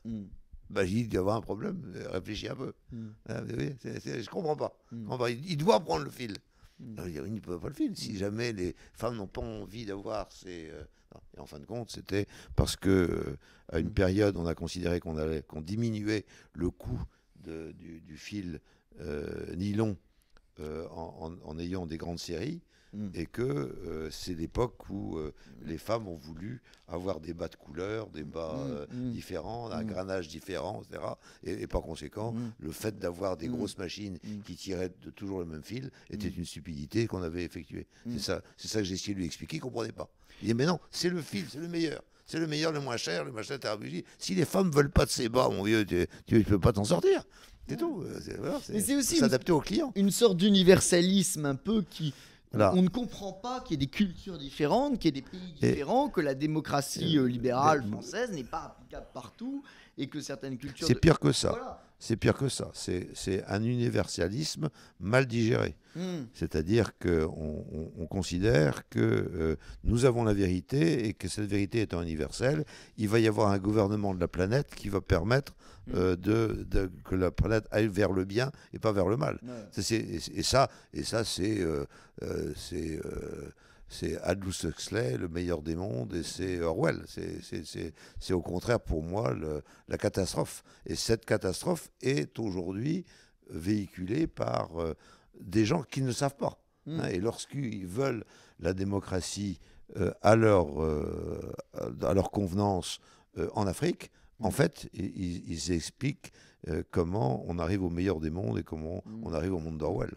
Bah, j'ai il y avoir un problème, euh, réfléchis un peu. Je hmm. hein, ne je comprends pas. Hmm. Bah, il, doit prendre le fil. Hmm. il ne peut pas le fil. Si jamais les femmes n'ont pas envie d'avoir ces. Euh, en fin de compte, c'était parce que euh, à une période, on a considéré qu'on allait qu'on diminuait le coût du, fil nylon en, ayant des grandes séries. Mm. Et que euh, c'est l'époque où euh, mm. les femmes ont voulu avoir des bas de couleur, des bas mm. Euh, différents, un granage différent, etc. Et, par conséquent, le fait d'avoir des grosses machines qui tiraient de toujours le même fil était une stupidité qu'on avait effectuée. C'est ça, c'est ça que j'ai essayé de lui expliquer, il comprenait pas. Il dit mais non, c'est le fil, c'est le meilleur. C'est le meilleur, le moins cher, le machin etc. Si les femmes veulent pas de ces bas, mon vieux, tu ne peux pas t'en sortir. C'est tout. C'est aussi s'adapter au client. Une sorte d'universalisme un peu qui, on ne comprend pas qu'il y ait des cultures différentes, qu'il y ait des pays différents, que la démocratie euh, libérale française n'est pas applicable partout et que certaines cultures. C'est pire que ça. C'est pire que ça. C'est un universalisme mal digéré. Hmm. C'est-à-dire qu'on on, considère que euh, nous avons la vérité et que cette vérité étant universelle, il va y avoir un gouvernement de la planète qui va permettre hmm. euh, de, que la planète aille vers le bien et pas vers le mal. Et, ça, et ça c'est euh, c'est Aldous Huxley, le meilleur des mondes, et c'est Orwell. C'est au contraire pour moi la catastrophe. Et cette catastrophe est aujourd'hui véhiculée par euh, des gens qui ne savent pas. Hmm. Hein. et lorsqu'ils veulent la démocratie euh, à, leur, euh, à leur convenance en Afrique, hmm. en fait, ils, expliquent comment on arrive au meilleur des mondes et comment hmm. on arrive au monde d'Orwell.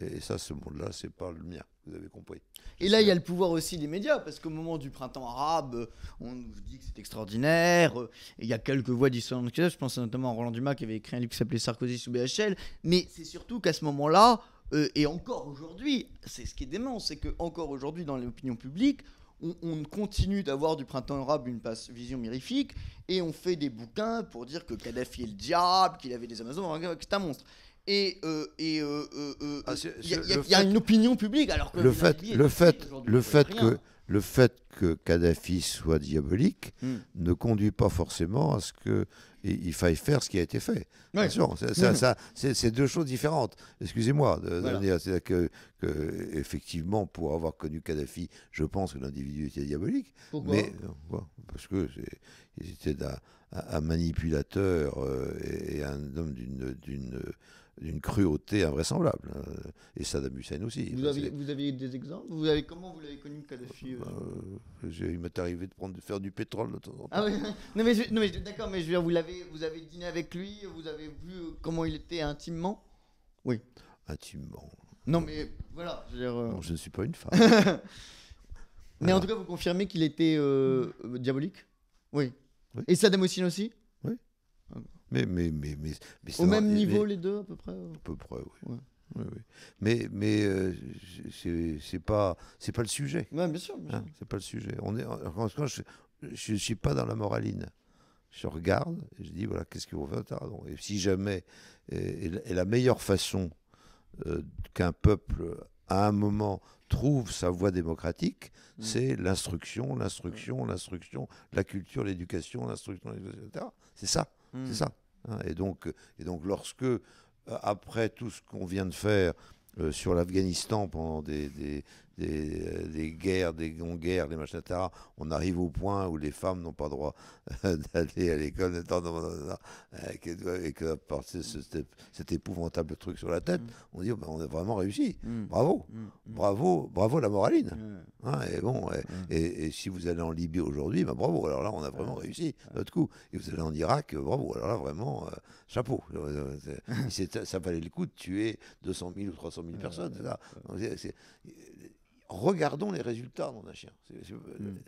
Et ça, ce monde-là, c'est pas le mien, vous avez compris. Et là, il y a le pouvoir aussi des médias, parce qu'au moment du printemps arabe, on nous dit que c'est extraordinaire. Euh, il y a quelques voix dissonantes que Je pense notamment à Roland Dumas qui avait écrit un livre qui s'appelait Sarkozy sous BHL. Mais c'est surtout qu'à ce moment-là, euh, et encore aujourd'hui, c'est ce qui est dément, c'est que encore aujourd'hui, dans l'opinion publique, on, on, continue d'avoir du printemps arabe une passe, vision mirifique et on fait des bouquins pour dire que Kadhafi est le diable, qu'il avait des Amazones, hein, que c'est un monstre et euh, et il euh, euh, ah, y, a une opinion publique alors que le fait le fait le fait que le fait que Kadhafi soit diabolique hmm. ne conduit pas forcément à ce que il faille faire ce qui a été fait. Hmm. c'est deux choses différentes. Excusez-moi. que, que, effectivement, pour avoir connu Kadhafi, je pense que l'individu était diabolique. Pourquoi mais parce que était un, un, manipulateur et un homme d'une d'une cruauté invraisemblable. Euh, et Saddam Hussein aussi. Vous, avez, vous des exemples vous avez, Comment vous l'avez connu, Kadhafi euh euh, Il m'est arrivé de, prendre, de faire du pétrole de temps en ah temps. Ah oui, non mais, mais d'accord, mais je vous, l'avez, vous avez dîné avec lui, vous avez vu comment il était intimement Oui. Intimement. Non mais voilà. Je, ne suis pas une femme. mais en tout cas, vous confirmez qu'il était diabolique Oui. oui. Et Saddam Hussein aussi mais, mais, mais, Au même niveau, les deux, à peu près À peu près, oui. Mais, mais euh, c'est pas, c'est pas le sujet. Ouais, bien sûr. Hein, c'est pas le sujet. On est, je, je suis pas dans la moraline. Je regarde et je dis voilà, qu'est-ce qu'ils vont faire Et si jamais. Et, la meilleure façon euh, qu'un peuple, à un moment, trouve sa voie démocratique, mm. c'est l'instruction, l'instruction, l'instruction, la culture, l'éducation, l'instruction, etc. C'est ça. C'est hmm. ça. Hein. Et donc, et donc lorsque, euh, après tout ce qu'on vient de faire euh, sur l'Afghanistan pendant des, euh, des, guerres, des non-guerres, des machins, on arrive au point où les femmes n'ont pas droit euh, d'aller à l'école, euh, et que par cet épouvantable truc sur la tête, mm. on dit, oh, ben, on a vraiment réussi. Mm. Bravo, mm. bravo, bravo la moraline. Hein, et bon, et, si vous allez en Libye aujourd'hui, ben, bravo, alors là, on a vraiment réussi notre coup. Et vous allez en Irak, bravo, alors là, vraiment, chapeau. ça valait le coup de tuer 200 000 ou 300 000 personnes regardons les résultats dans un chien.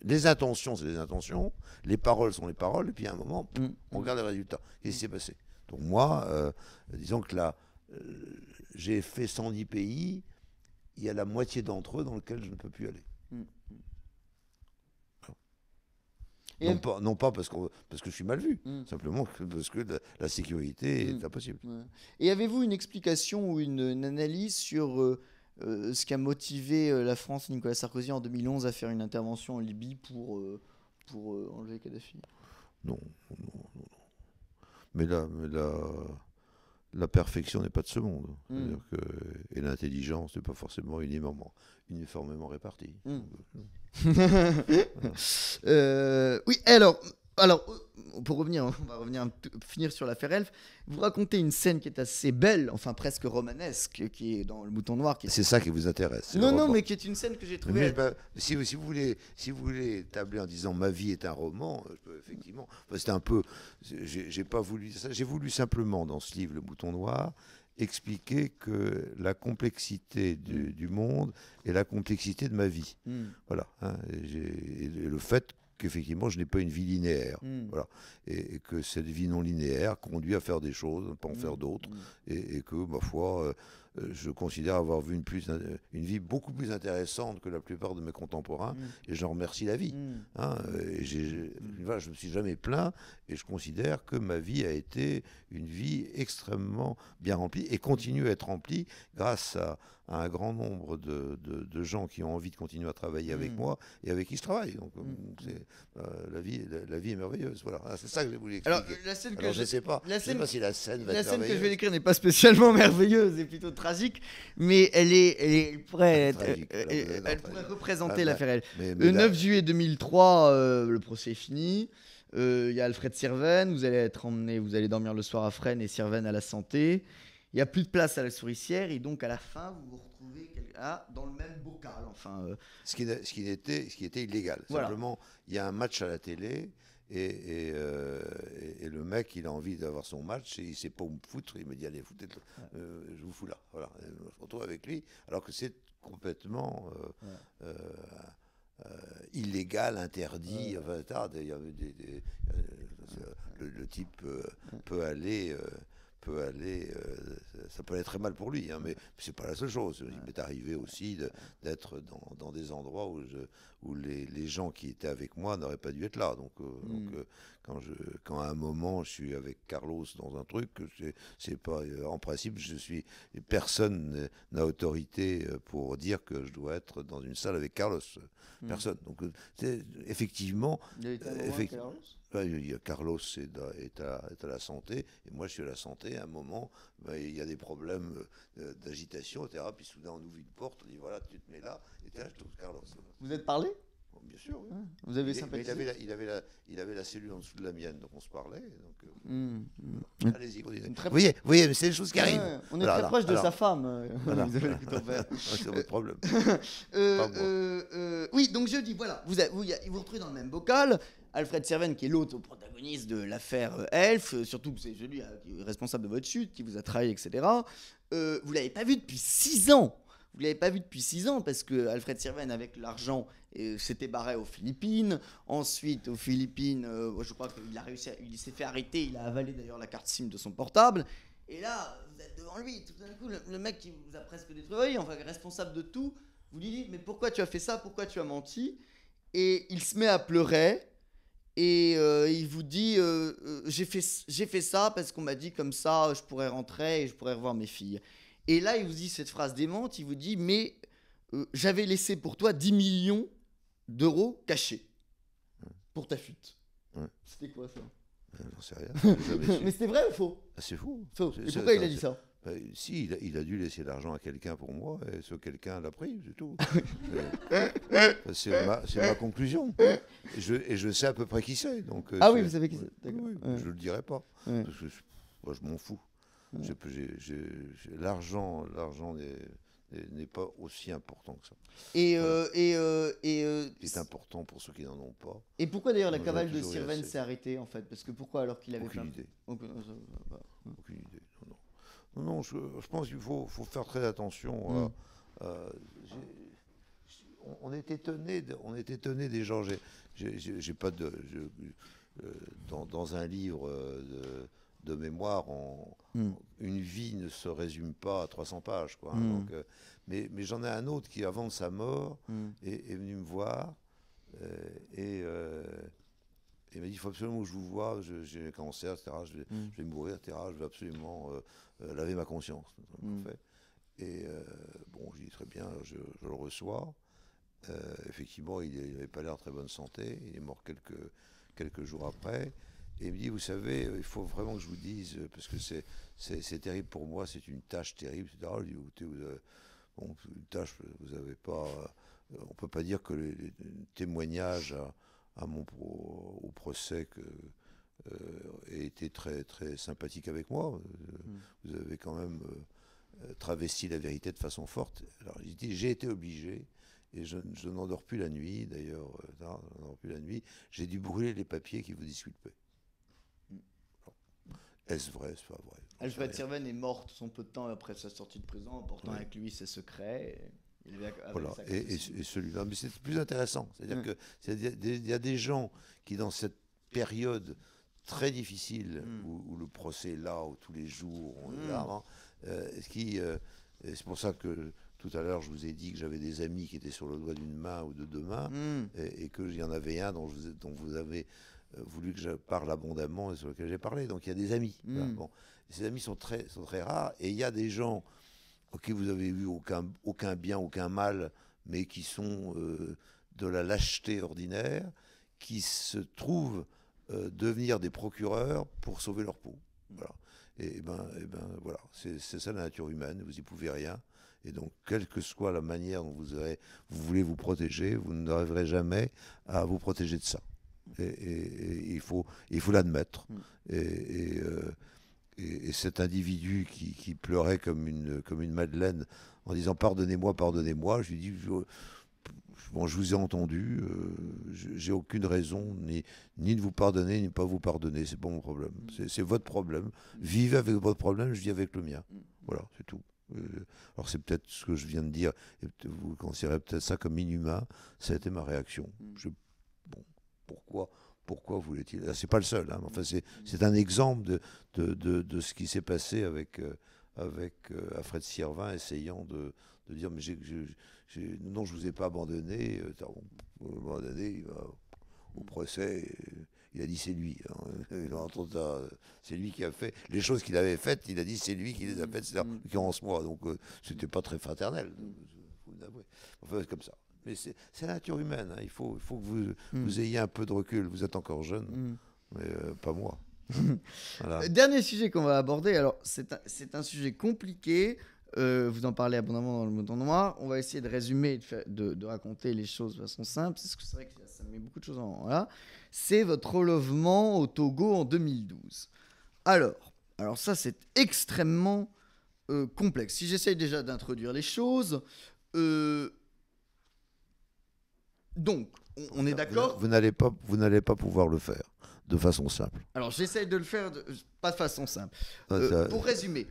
Les intentions, c'est les intentions, les paroles sont les paroles, et puis à un moment, mm. on regarde les résultats. Qu'est-ce qui mm. s'est passé Donc moi, euh, disons que là, euh, j'ai fait 110 pays, il y a la moitié d'entre eux dans lesquels je ne peux plus aller. Mm. Non, pas, parce, que, je suis mal vu, simplement parce que la, sécurité est impossible. Et avez-vous une explication ou une, analyse sur euh, euh, ce qui a motivé euh, la France, Nicolas Sarkozy, en 2011 à faire une intervention en Libye pour, euh, pour enlever Kadhafi non, non, non, Mais là, la perfection n'est pas de ce monde. Hmm. Que, et l'intelligence n'est pas forcément uniformément, uniformément répartie. Hmm. Hmm. oui, alors, alors, euh, pour revenir, on va revenir finir sur l'affaire Elf. Vous racontez une scène qui est assez belle, enfin presque romanesque, qui est dans le Mouton Noir. C'est ça qui vous intéresse. Non, non, mais qui est une scène que j'ai trouvée. si, vous, si, vous voulez, si vous voulez tabler en disant ma vie est un roman, effectivement, c'est c'était un peu. J'ai pas voulu ça. J'ai voulu simplement dans ce livre, Le Mouton Noir, expliquer que la complexité du, mm. monde est la complexité de ma vie. Mm. Voilà. Hein, le fait qu'effectivement, je n'ai pas une vie linéaire. Hmm. Voilà. Et, que cette vie non linéaire conduit à faire des choses, pas en hmm. faire d'autres. Hmm. Et, que, ma foi, euh, euh, je considère avoir vu une, plus, euh, une vie beaucoup plus intéressante que la plupart de mes contemporains. Et j'en remercie la vie. Hein. je ne me suis jamais plaint. Et je considère que ma vie a été une vie extrêmement bien remplie et continue à être remplie grâce à à un grand nombre de, de, gens qui ont envie de continuer à travailler avec mm. moi et avec qui je travaille. Donc, euh, mm. euh, la, vie, la, vie est merveilleuse. Voilà, ah, c'est ça que je voulais expliquer. Alors, la scène que je ne sais pas, la scène, si la scène va La scène que je vais écrire n'est pas spécialement merveilleuse, est plutôt tragique, mais elle est, prête. pourrait représenter ah, l'affaire. Le 9 juillet 2003, euh, le procès est fini. Il y a Alfred Sirven, vous allez être emmené, vous allez dormir le soir à Fresnes et Sirven à la santé. Il n'y a plus de place à la souricière et donc à la fin, vous vous retrouvez dans le même bocal. Enfin, euh. ce, qui, ce, était, ce qui était illégal. Simplement, il y a un match à la télé euh, et, le mec, il a envie d'avoir son match et il ne sait pas où me foutre. Il me dit Allez, foutez euh, je vous fous là. Voilà. je me retrouve avec lui alors que c'est complètement. illégal, interdit, enfin, tard, des, le, type peut aller aller, euh, ça peut aller très mal pour lui, hein, mais, c'est pas la seule chose. Il m'est arrivé aussi d'être dans, des endroits où, je, où les, gens qui étaient avec moi n'auraient pas dû être là. Donc, euh, hmm. euh, quand, je, quand à un moment je suis avec Carlos dans un truc, c'est pas, en principe, je suis personne n'a autorité pour dire que je dois être dans une salle avec Carlos. Hmm. Personne. Donc, effectivement, effectivement Carlos est à, est, à, la santé, et moi je suis à la santé. À un moment, ben, il y a des problèmes euh, d'agitation, etc. Puis soudain, on ouvre une porte, on dit voilà, tu te mets là, et là, je trouve Carlos. Vous êtes parlé bien sûr, ah, Vous avez il, sympathisé il avait, la, il, avait cellule en dessous de la mienne, donc on se parlait. Donc, euh, mmh, mmh. Allez-y, Vous voyez, vous voyez c'est les choses qui arrivent. on est très proche de sa femme. Euh, c'est votre problème. Euh, oui, donc je dis, voilà, vous vous, retrouvez dans le même bocal. Alfred Serven, qui est l'autre protagoniste de l'affaire Elf, surtout que c'est celui responsable de votre chute, qui vous a trahi, etc. Euh, vous l'avez pas vu depuis six ans vous ne l'avez pas vu depuis 6 ans parce que Alfred Sirven, avec l'argent, euh, s'était barré aux Philippines. Ensuite, aux Philippines, euh, je crois qu'il a réussi, il s'est fait arrêter, il a avalé d'ailleurs la carte SIM de son portable. Et là, vous êtes devant lui, tout d'un coup, le, mec qui vous a presque détruit, enfin responsable de tout, vous lui dites Mais pourquoi tu as fait ça Pourquoi tu as menti Et il se met à pleurer. Et euh, il vous dit J'ai fait, fait ça parce qu'on m'a dit comme ça, je pourrais rentrer et je pourrais revoir mes filles. Et là, il vous dit cette phrase démente, il vous dit, mais euh, j'avais laissé pour toi 10 millions d'euros cachés pour ta fuite. C'était quoi ça Non, euh, J'en sais rien. mais c'était vrai ou faux ah, C'est faux. faux. Et pourquoi il a dit ça bah, si, il a, dû laisser l'argent à quelqu'un pour moi, et ce quelqu'un l'a pris, c'est tout. Euh, c'est ma, conclusion. Et je, et je, sais à peu près qui c'est. Donc, ah oui, vous savez qui c'est Je ne le dirai pas. moi, je m'en fous. L'argent n'est pas aussi important que ça. Et, euh, et, euh, et c'est euh, important pour ceux qui n'en ont pas. Et pourquoi d'ailleurs la cavale de Sirven s'est arrêtée en fait Parce que pourquoi alors qu'il avait aucune idée. Bah, hmm. Aucune... idée. Non, non, je, pense qu'il faut, faut, faire très attention. Hmm. on est étonné, on était étonné des gens. J'ai pas de dans, dans, un livre de de mémoire, on, hmm. une vie ne se résume pas à 300 pages. Quoi, hein. hmm. euh, mais, j'en ai un autre qui, avant sa mort, hmm. est, venu me voir euh, et il euh, m'a dit, il faut absolument que je vous vois j'ai un cancer, etc., je vais, mourir, etc., je vais absolument laver ma conscience. Et bon, j'ai dit très bien, je, le reçois. effectivement, il n'avait pas l'air en très bonne santé, il est mort quelques jours après. Et il me dit, vous savez, euh, il faut vraiment que je vous dise, euh, parce que c'est terrible pour moi, c'est une tâche terrible. Je lui une tâche, vous avez pas... Euh, on ne peut pas dire que les, témoignage témoignages à, mon, au, procès que, été très, très sympathique avec moi. Hmm. Vous avez quand même travesti la vérité de façon forte. Alors il dit, j'ai été obligé et je, n'en n'endors plus la nuit, d'ailleurs, plus la nuit, j'ai dû brûler les papiers qui vous disculpaient. Est-ce vrai, est-ce pas vrai Alfred Sirven est mort son peu de temps après sa sortie de prison, en portant avec lui ses secrets. Et, voilà. et, celui-là. Mais c'est plus intéressant. C'est-à-dire hum. que il y a des gens qui, dans cette période très difficile, hum. où, le procès est là, où tous les jours on est là, hum. hein, euh, qui. Euh, c'est pour ça que tout à l'heure, je vous ai dit que j'avais des amis qui étaient sur le doigt d'une main ou de deux mains, et, et qu'il y en avait un dont vous avez euh, voulu que je parle abondamment et sur lequel j'ai parlé. Donc il y a des amis. Hmm. bon. Ces amis sont très, sont très rares et il y a des gens auxquels vous avez eu aucun, aucun bien, aucun mal, mais qui sont euh, de la lâcheté ordinaire, qui se trouvent euh, devenir des procureurs pour sauver leur peau. Hmm. Voilà. Et, ben, et ben voilà, c'est ça la nature humaine, vous n'y pouvez rien. Et donc, quelle que soit la manière dont vous, aurez, vous voulez vous protéger, vous n'arriverez jamais à vous protéger de ça. Et, il faut il faut l'admettre. Mm. Euh, et, et, cet individu qui, pleurait comme une comme une madeleine en disant pardonnez-moi, pardonnez-moi, je lui dis je, bon, je vous ai entendu, euh, j'ai aucune raison ni, ni de vous pardonner, ni de pas vous pardonner, c'est pas mon problème, mm. c'est votre problème. Mm. Vivez avec votre problème, je vis avec le mien. Voilà, c'est tout. Euh, alors c'est peut-être ce que je viens de dire, vous considérez peut-être ça comme inhumain, ça a été ma réaction. Je pourquoi voulait-il C'est pas le seul, enfin c'est un exemple de, ce qui s'est passé avec, avec Alfred Sirvin essayant de, dire mais non je vous ai pas abandonné, au procès. Il a dit c'est lui. c'est lui qui a fait les choses qu'il avait faites. Il a dit c'est lui qui les a faites. C'est en mois. Donc c'était pas très fraternel. Faut enfin, comme ça. Mais c'est la nature humaine. Hein. Il, faut, faut que vous, hmm. vous, ayez un peu de recul. Vous êtes encore jeune, hmm. mais euh, pas moi. Euh, dernier sujet qu'on va aborder. Alors, c'est un, un, sujet compliqué. Euh, vous en parlez abondamment dans le mouton noir. On va essayer de résumer de, raconter les choses de façon simple. C'est vrai que ça met beaucoup de choses en. Voilà. C'est votre relevement au Togo en 2012. Alors, alors ça, c'est extrêmement complexe. Si j'essaye déjà d'introduire les choses, euh, donc, on, est d'accord Vous, n'allez pas, pouvoir le faire de façon simple. Alors, j'essaie de le faire, pas de façon simple. Ah, euh, pour résumer,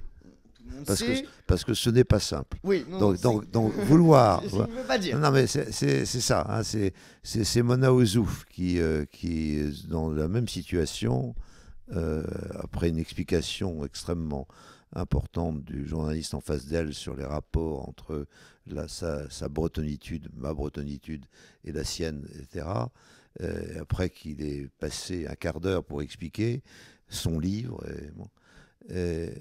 parce que, parce que ce n'est pas simple. Oui, non, donc, donc, vouloir. Je ne veux pas dire. Non, mais c'est ça. Hein, c'est Mona Ozouf euh, qui, est dans la même situation, euh, après une explication extrêmement importante du journaliste en face d'elle sur les rapports entre la, sa, sa, bretonitude, ma bretonitude et la sienne, etc. Euh, après qu'il ait passé un quart d'heure pour expliquer son livre, et, euh,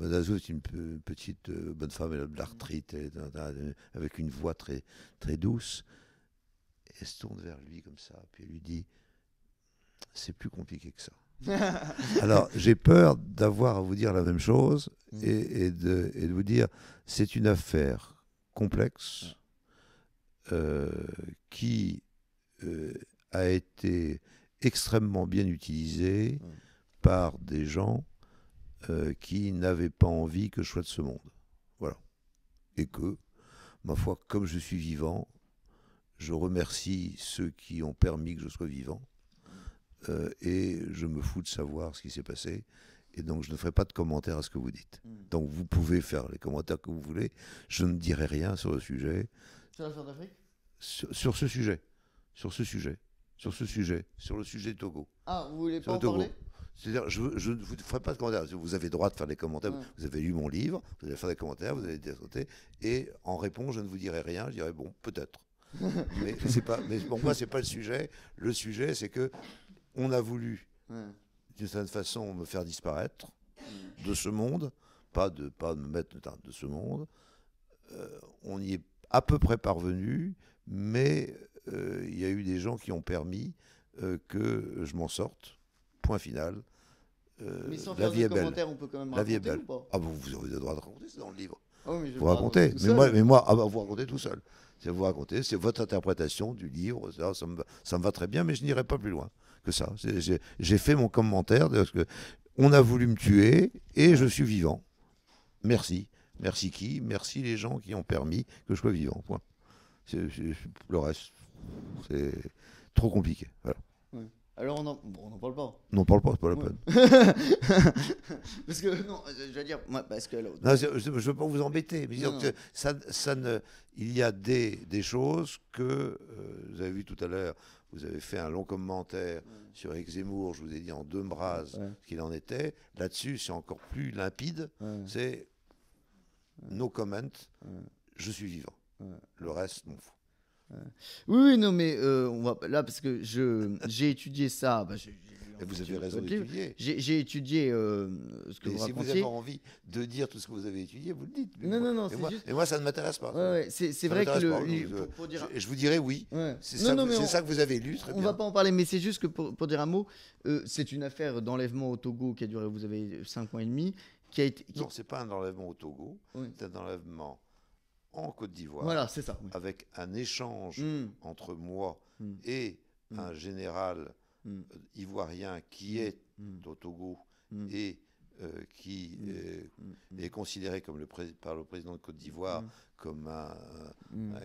est une petite euh, bonne femme, elle a de l'arthrite, avec une voix très, très douce. Elle se tourne vers lui comme ça, puis elle lui dit, c'est plus compliqué que ça. Alors, j'ai peur d'avoir à vous dire la même chose mm. et, de, vous dire, c'est une affaire complexe mm. euh, qui euh, a été extrêmement bien utilisée mm. par des gens euh, qui n'avaient pas envie que je sois de ce monde. Voilà. Et que, ma foi, comme je suis vivant, je remercie ceux qui ont permis que je sois vivant euh, et je me fous de savoir ce qui s'est passé. Et donc, je ne ferai pas de commentaires à ce que vous dites. Hmm. Donc, vous pouvez faire les commentaires que vous voulez. Je ne dirai rien sur le sujet. Sur la d'Afrique sur, ce sujet. Sur ce sujet. Sur ce sujet. Sur le sujet de Togo. Ah, vous voulez pas en parler c'est-à-dire, je, ne vous ferai pas de commentaires. Vous avez droit de faire des commentaires. Vous avez lu mon livre, vous allez faire des commentaires, vous allez être Et en réponse, je ne vous dirai rien. Je dirai, bon, peut-être. mais pas, mais pour moi, c'est pas le sujet. Le sujet, c'est que on a voulu, d'une certaine façon, me faire disparaître de ce monde, pas de pas me mettre de ce monde. Euh, on y est à peu près parvenu, mais euh, il y a eu des gens qui ont permis euh, que je m'en sorte. Point final. mais sans la faire vie de commentaires, on peut quand même raconter la vie belle. ah vous avez le droit de raconter, c'est dans le livre. Ah vous racontez. mais, moi, mais moi, ah bah, vous racontez tout seul. C'est vous raconter, c'est votre interprétation du livre. Ça, ça me va très bien, mais je n'irai pas plus loin que ça. J'ai fait mon commentaire parce que on a voulu me tuer et je suis vivant. Merci. Merci qui Merci les gens qui ont permis que je sois vivant. le reste, c'est trop compliqué. Alors on n'en parle pas. Non, on parle pas, c'est pas la peine. parce que, non, je, veux dire, moi, parce que. je ne veux pas vous embêter, mais Ça, ça, ne, il y a des, des choses que euh, vous avez vu tout à l'heure. Vous avez fait un long commentaire sur Exemour, je vous ai dit en deux bras ce qu'il en était. Là-dessus, c'est encore plus limpide. C'est no comment, je suis vivant. Le reste, m'en euh, oui, non, mais euh, on va là parce que je j'ai étudié ça. Bah, vous avez raison d'étudier. J'ai étudié euh, ce que vous si vous avez envie de dire tout ce que vous avez étudié, vous le dites. non, moi, non, non. Et, moi, ça ne m'intéresse pas. c'est vrai que je, vous dirais oui. C'est ça, ça, que vous avez lu. on ne va pas en parler, mais c'est juste que pour, dire un mot, c'est une affaire d'enlèvement au Togo qui a duré, vous avez 5 ans et demi. Qui a été, Non, ce n'est pas un enlèvement au Togo, c'est un enlèvement en Côte d'Ivoire. Voilà, c'est ça. Avec un échange hmm. entre moi hmm. et hmm. un général euh, ivoirien qui est au et euh, qui mm. Euh, mm. est, considéré comme le par le président de Côte d'Ivoire mm. comme un,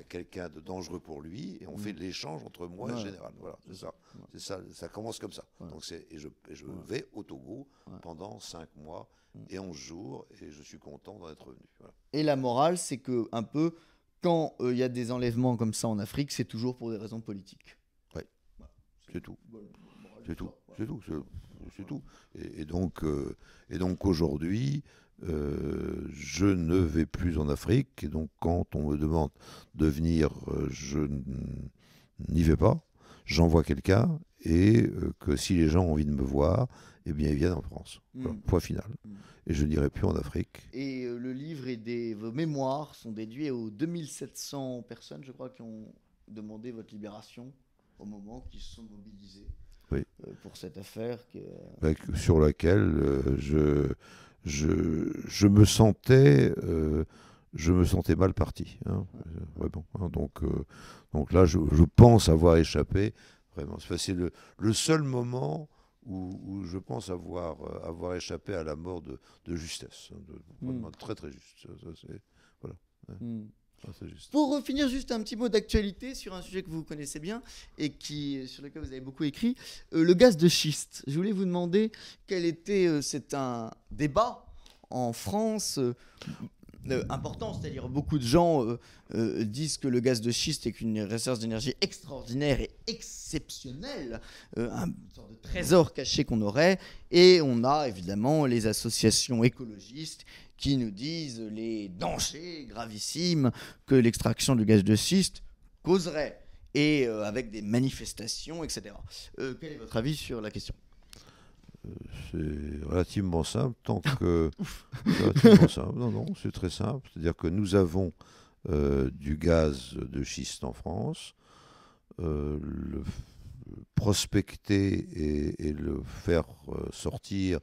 quelqu'un de dangereux pour lui, et on fait l'échange entre moi et le général. Voilà, c'est ça. c'est ça. Ça commence comme ça. donc Donc et je, je vais au Togo pendant 5 mois et 11 jours, et je suis content d'en être venu Et la morale, c'est que un peu, quand euh, il y a des enlèvements comme ça en Afrique, c'est toujours pour des raisons politiques. Oui, c'est tout. c'est tout. C'est tout c'est tout. Et, donc, euh, et donc aujourd'hui, euh, je ne vais plus en Afrique. Et donc, quand on me demande de venir, euh, je n'y vais pas. J'envoie quelqu'un et que si les gens ont envie de me voir, eh bien, ils viennent en France. Hmm. point final. Hmm. Et je n'irai plus en Afrique. Et le livre et des, vos mémoires sont déduits aux 2700 personnes, je crois, qui ont demandé votre libération au moment qu'ils se sont mobilisés. Euh, pour cette affaire. Euh, bah, sur laquelle euh, je, je, je, me sentais je me sentais mal parti, hein. hein, donc, donc là, je, pense avoir échappé, vraiment. C'est le, le, seul moment où, je pense avoir, avoir échappé à la mort de, de justesse, hein, hmm. très très juste. voilà. Hmm. Ah, Pour finir, juste un petit mot d'actualité sur un sujet que vous connaissez bien et qui, sur lequel vous avez beaucoup écrit, euh, le gaz de schiste. Je voulais vous demander quel était, euh, c'est un débat en France euh, important, c'est-à-dire beaucoup de gens disent que le gaz de schiste est une ressource d'énergie extraordinaire et exceptionnelle, un sorte de trésor caché qu'on aurait, et on a évidemment les associations écologistes qui nous disent les dangers gravissimes que l'extraction du gaz de schiste causerait, et euh, avec des manifestations, etc. Euh, quel est votre avis sur la question euh, c'est relativement simple, tant ah. que. simple. Non, non, c'est très simple. C'est-à-dire que nous avons du gaz de schiste en France. le prospecter et, le faire sortir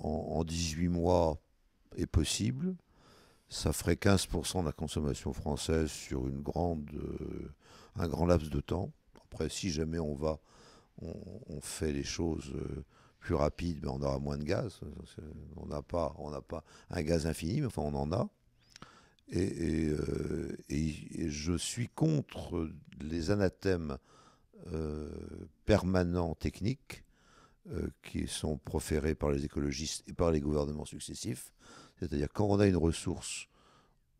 en, 18 mois est possible. Ça ferait 15% de la consommation française sur une grande, euh, un grand laps de temps. Après, si jamais on va, on, fait les choses euh, plus rapides, ben, on aura moins de gaz. On n'a pas, pas un gaz infini, mais enfin on en a. et euh, je suis contre les anathèmes permanents techniques qui sont proférés par les écologistes et par les gouvernements successifs. C'est-à-dire quand on a une ressource,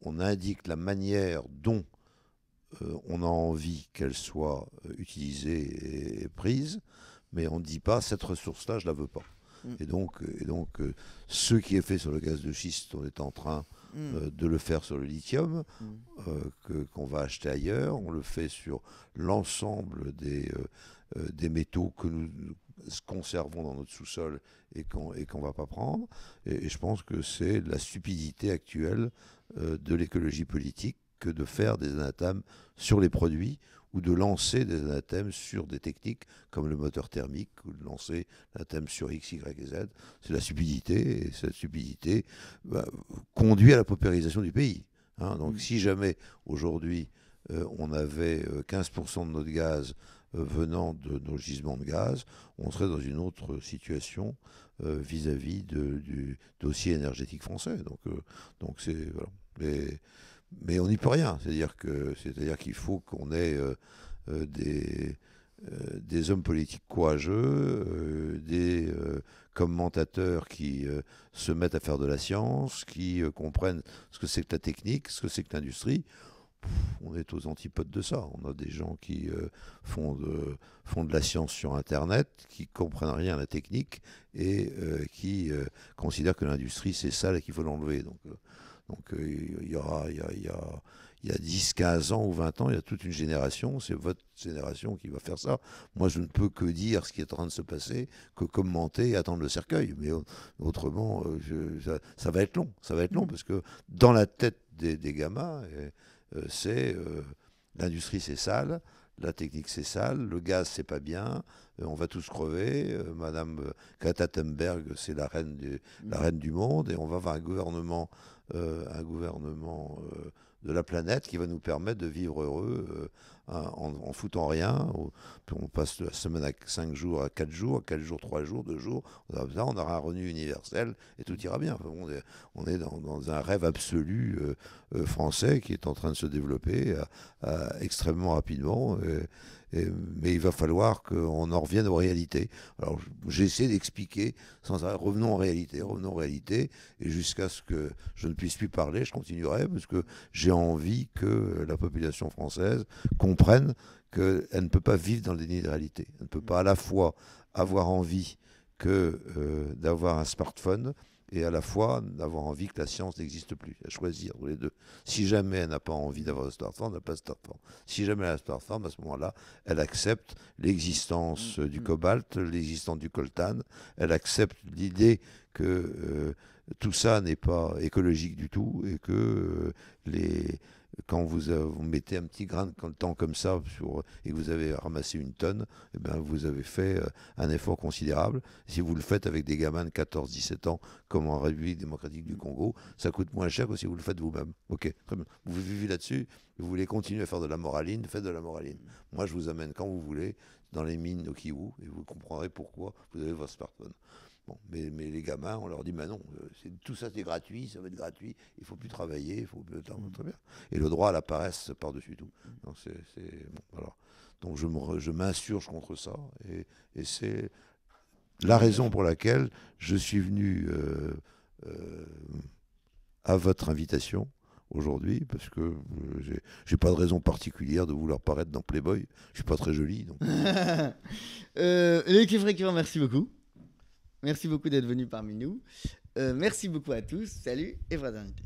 on indique la manière dont euh, on a envie qu'elle soit euh, utilisée et, prise, mais on ne dit pas cette ressource-là, je la veux pas. Mm. Et donc, euh, et donc ce qui est fait sur le gaz de schiste, on est en train mm. de le faire sur le lithium mm. qu'on va acheter ailleurs. On le fait sur l'ensemble des, des métaux que nous, ce conservons dans notre sous-sol et qu'on et qu'on va pas prendre. Et, je pense que c'est la stupidité actuelle euh, de l'écologie politique que de faire des anathèmes sur les produits ou de lancer des anathèmes sur des techniques comme le moteur thermique ou de lancer l'anathème sur X, Y et Z. C'est la stupidité et cette stupidité bah, conduit à la paupérisation du pays. Hein. Donc mmh. si jamais aujourd'hui euh, on avait 15% euh, de notre gaz euh, venant de nos gisements de gaz, on serait dans une autre situation euh, vis-à-vis du dossier énergétique français. Donc, euh, donc c'est Mais, on n'y peut rien. C'est-à-dire que c'est-à-dire qu'il faut qu'on ait des des hommes politiques courageux, des commentateurs qui se mettent à faire de la science, qui comprennent ce que c'est que la technique, ce que c'est que l'industrie on est aux antipodes de ça. On a des gens qui euh, font, de, la science sur Internet, qui comprennent rien à la technique et euh, qui euh, considèrent que l'industrie, c'est sale et qu'il faut l'enlever. Donc, donc il y il y a, il y a, il 10, 15 ans ou 20 ans, il y a toute une génération, c'est votre génération qui va faire ça. Moi, je ne peux que dire ce qui est en train de se passer, que commenter et attendre le cercueil. Mais autrement, ça, va être long. Ça va être long parce que dans la tête des, gamins, euh, c'est euh, l'industrie c'est sale, la technique c'est sale, le gaz c'est pas bien, euh, on va tous crever, Madame Katatenberg c'est la, reine du, la reine du monde et on va avoir un gouvernement, un gouvernement de la planète qui va nous permettre de vivre heureux euh, en, foutant rien. On passe la semaine à 5 jours à 4 jours, à 4 jours, 3 jours, 2 jours. On aura, un revenu universel et tout ira bien. on est, dans, un rêve absolu euh, euh, français qui est en train de se développer extrêmement rapidement mais il va falloir qu'on en revienne aux réalités. Alors j'essaie d'expliquer sans arrêt, revenons en réalité, revenons en réalité, et jusqu'à ce que je ne puisse plus parler, je continuerai, parce que j'ai envie que la population française comprenne qu'elle ne peut pas vivre dans le déni de réalité. Elle ne peut pas à la fois avoir envie que euh, d'avoir un smartphone, et à la fois d'avoir envie que la science n'existe plus, à choisir les deux. Si jamais elle n'a pas envie d'avoir Starform, elle n'a pas Starform. Si jamais elle a Starform, à ce moment-là, elle accepte l'existence mm-hmm. du cobalt, l'existence du coltan, elle accepte l'idée que euh, tout ça n'est pas écologique du tout et que euh, les quand euh, vous, mettez un petit grain de temps comme ça et que vous avez ramassé une tonne, eh bien vous avez fait euh, un effort considérable. Si vous le faites avec des gamins de 14-17 ans, comme en République démocratique du Congo, ça coûte moins cher que si vous le faites vous-même. Vous vivez là-dessus, vous voulez continuer à faire de la moraline, faites de la moraline. Moi, je vous amène quand vous voulez dans les mines au Kiwu et vous comprendrez pourquoi vous avez votre smartphone mais, les gamins, on leur dit, Mais non, euh, tout ça c'est gratuit, ça va être gratuit, il ne faut plus travailler, il faut plus... Mm. Très bien. Et le droit à la paresse par-dessus tout. Donc, je m'insurge contre ça, et, c'est la raison pour laquelle je suis venu euh, euh, à votre invitation aujourd'hui, parce que j'ai pas de raison particulière de vouloir paraître dans Playboy, je suis pas très joli. Donc. euh, merci beaucoup. Merci beaucoup d'être venu parmi nous. Euh, merci beaucoup à tous. Salut et fraternité.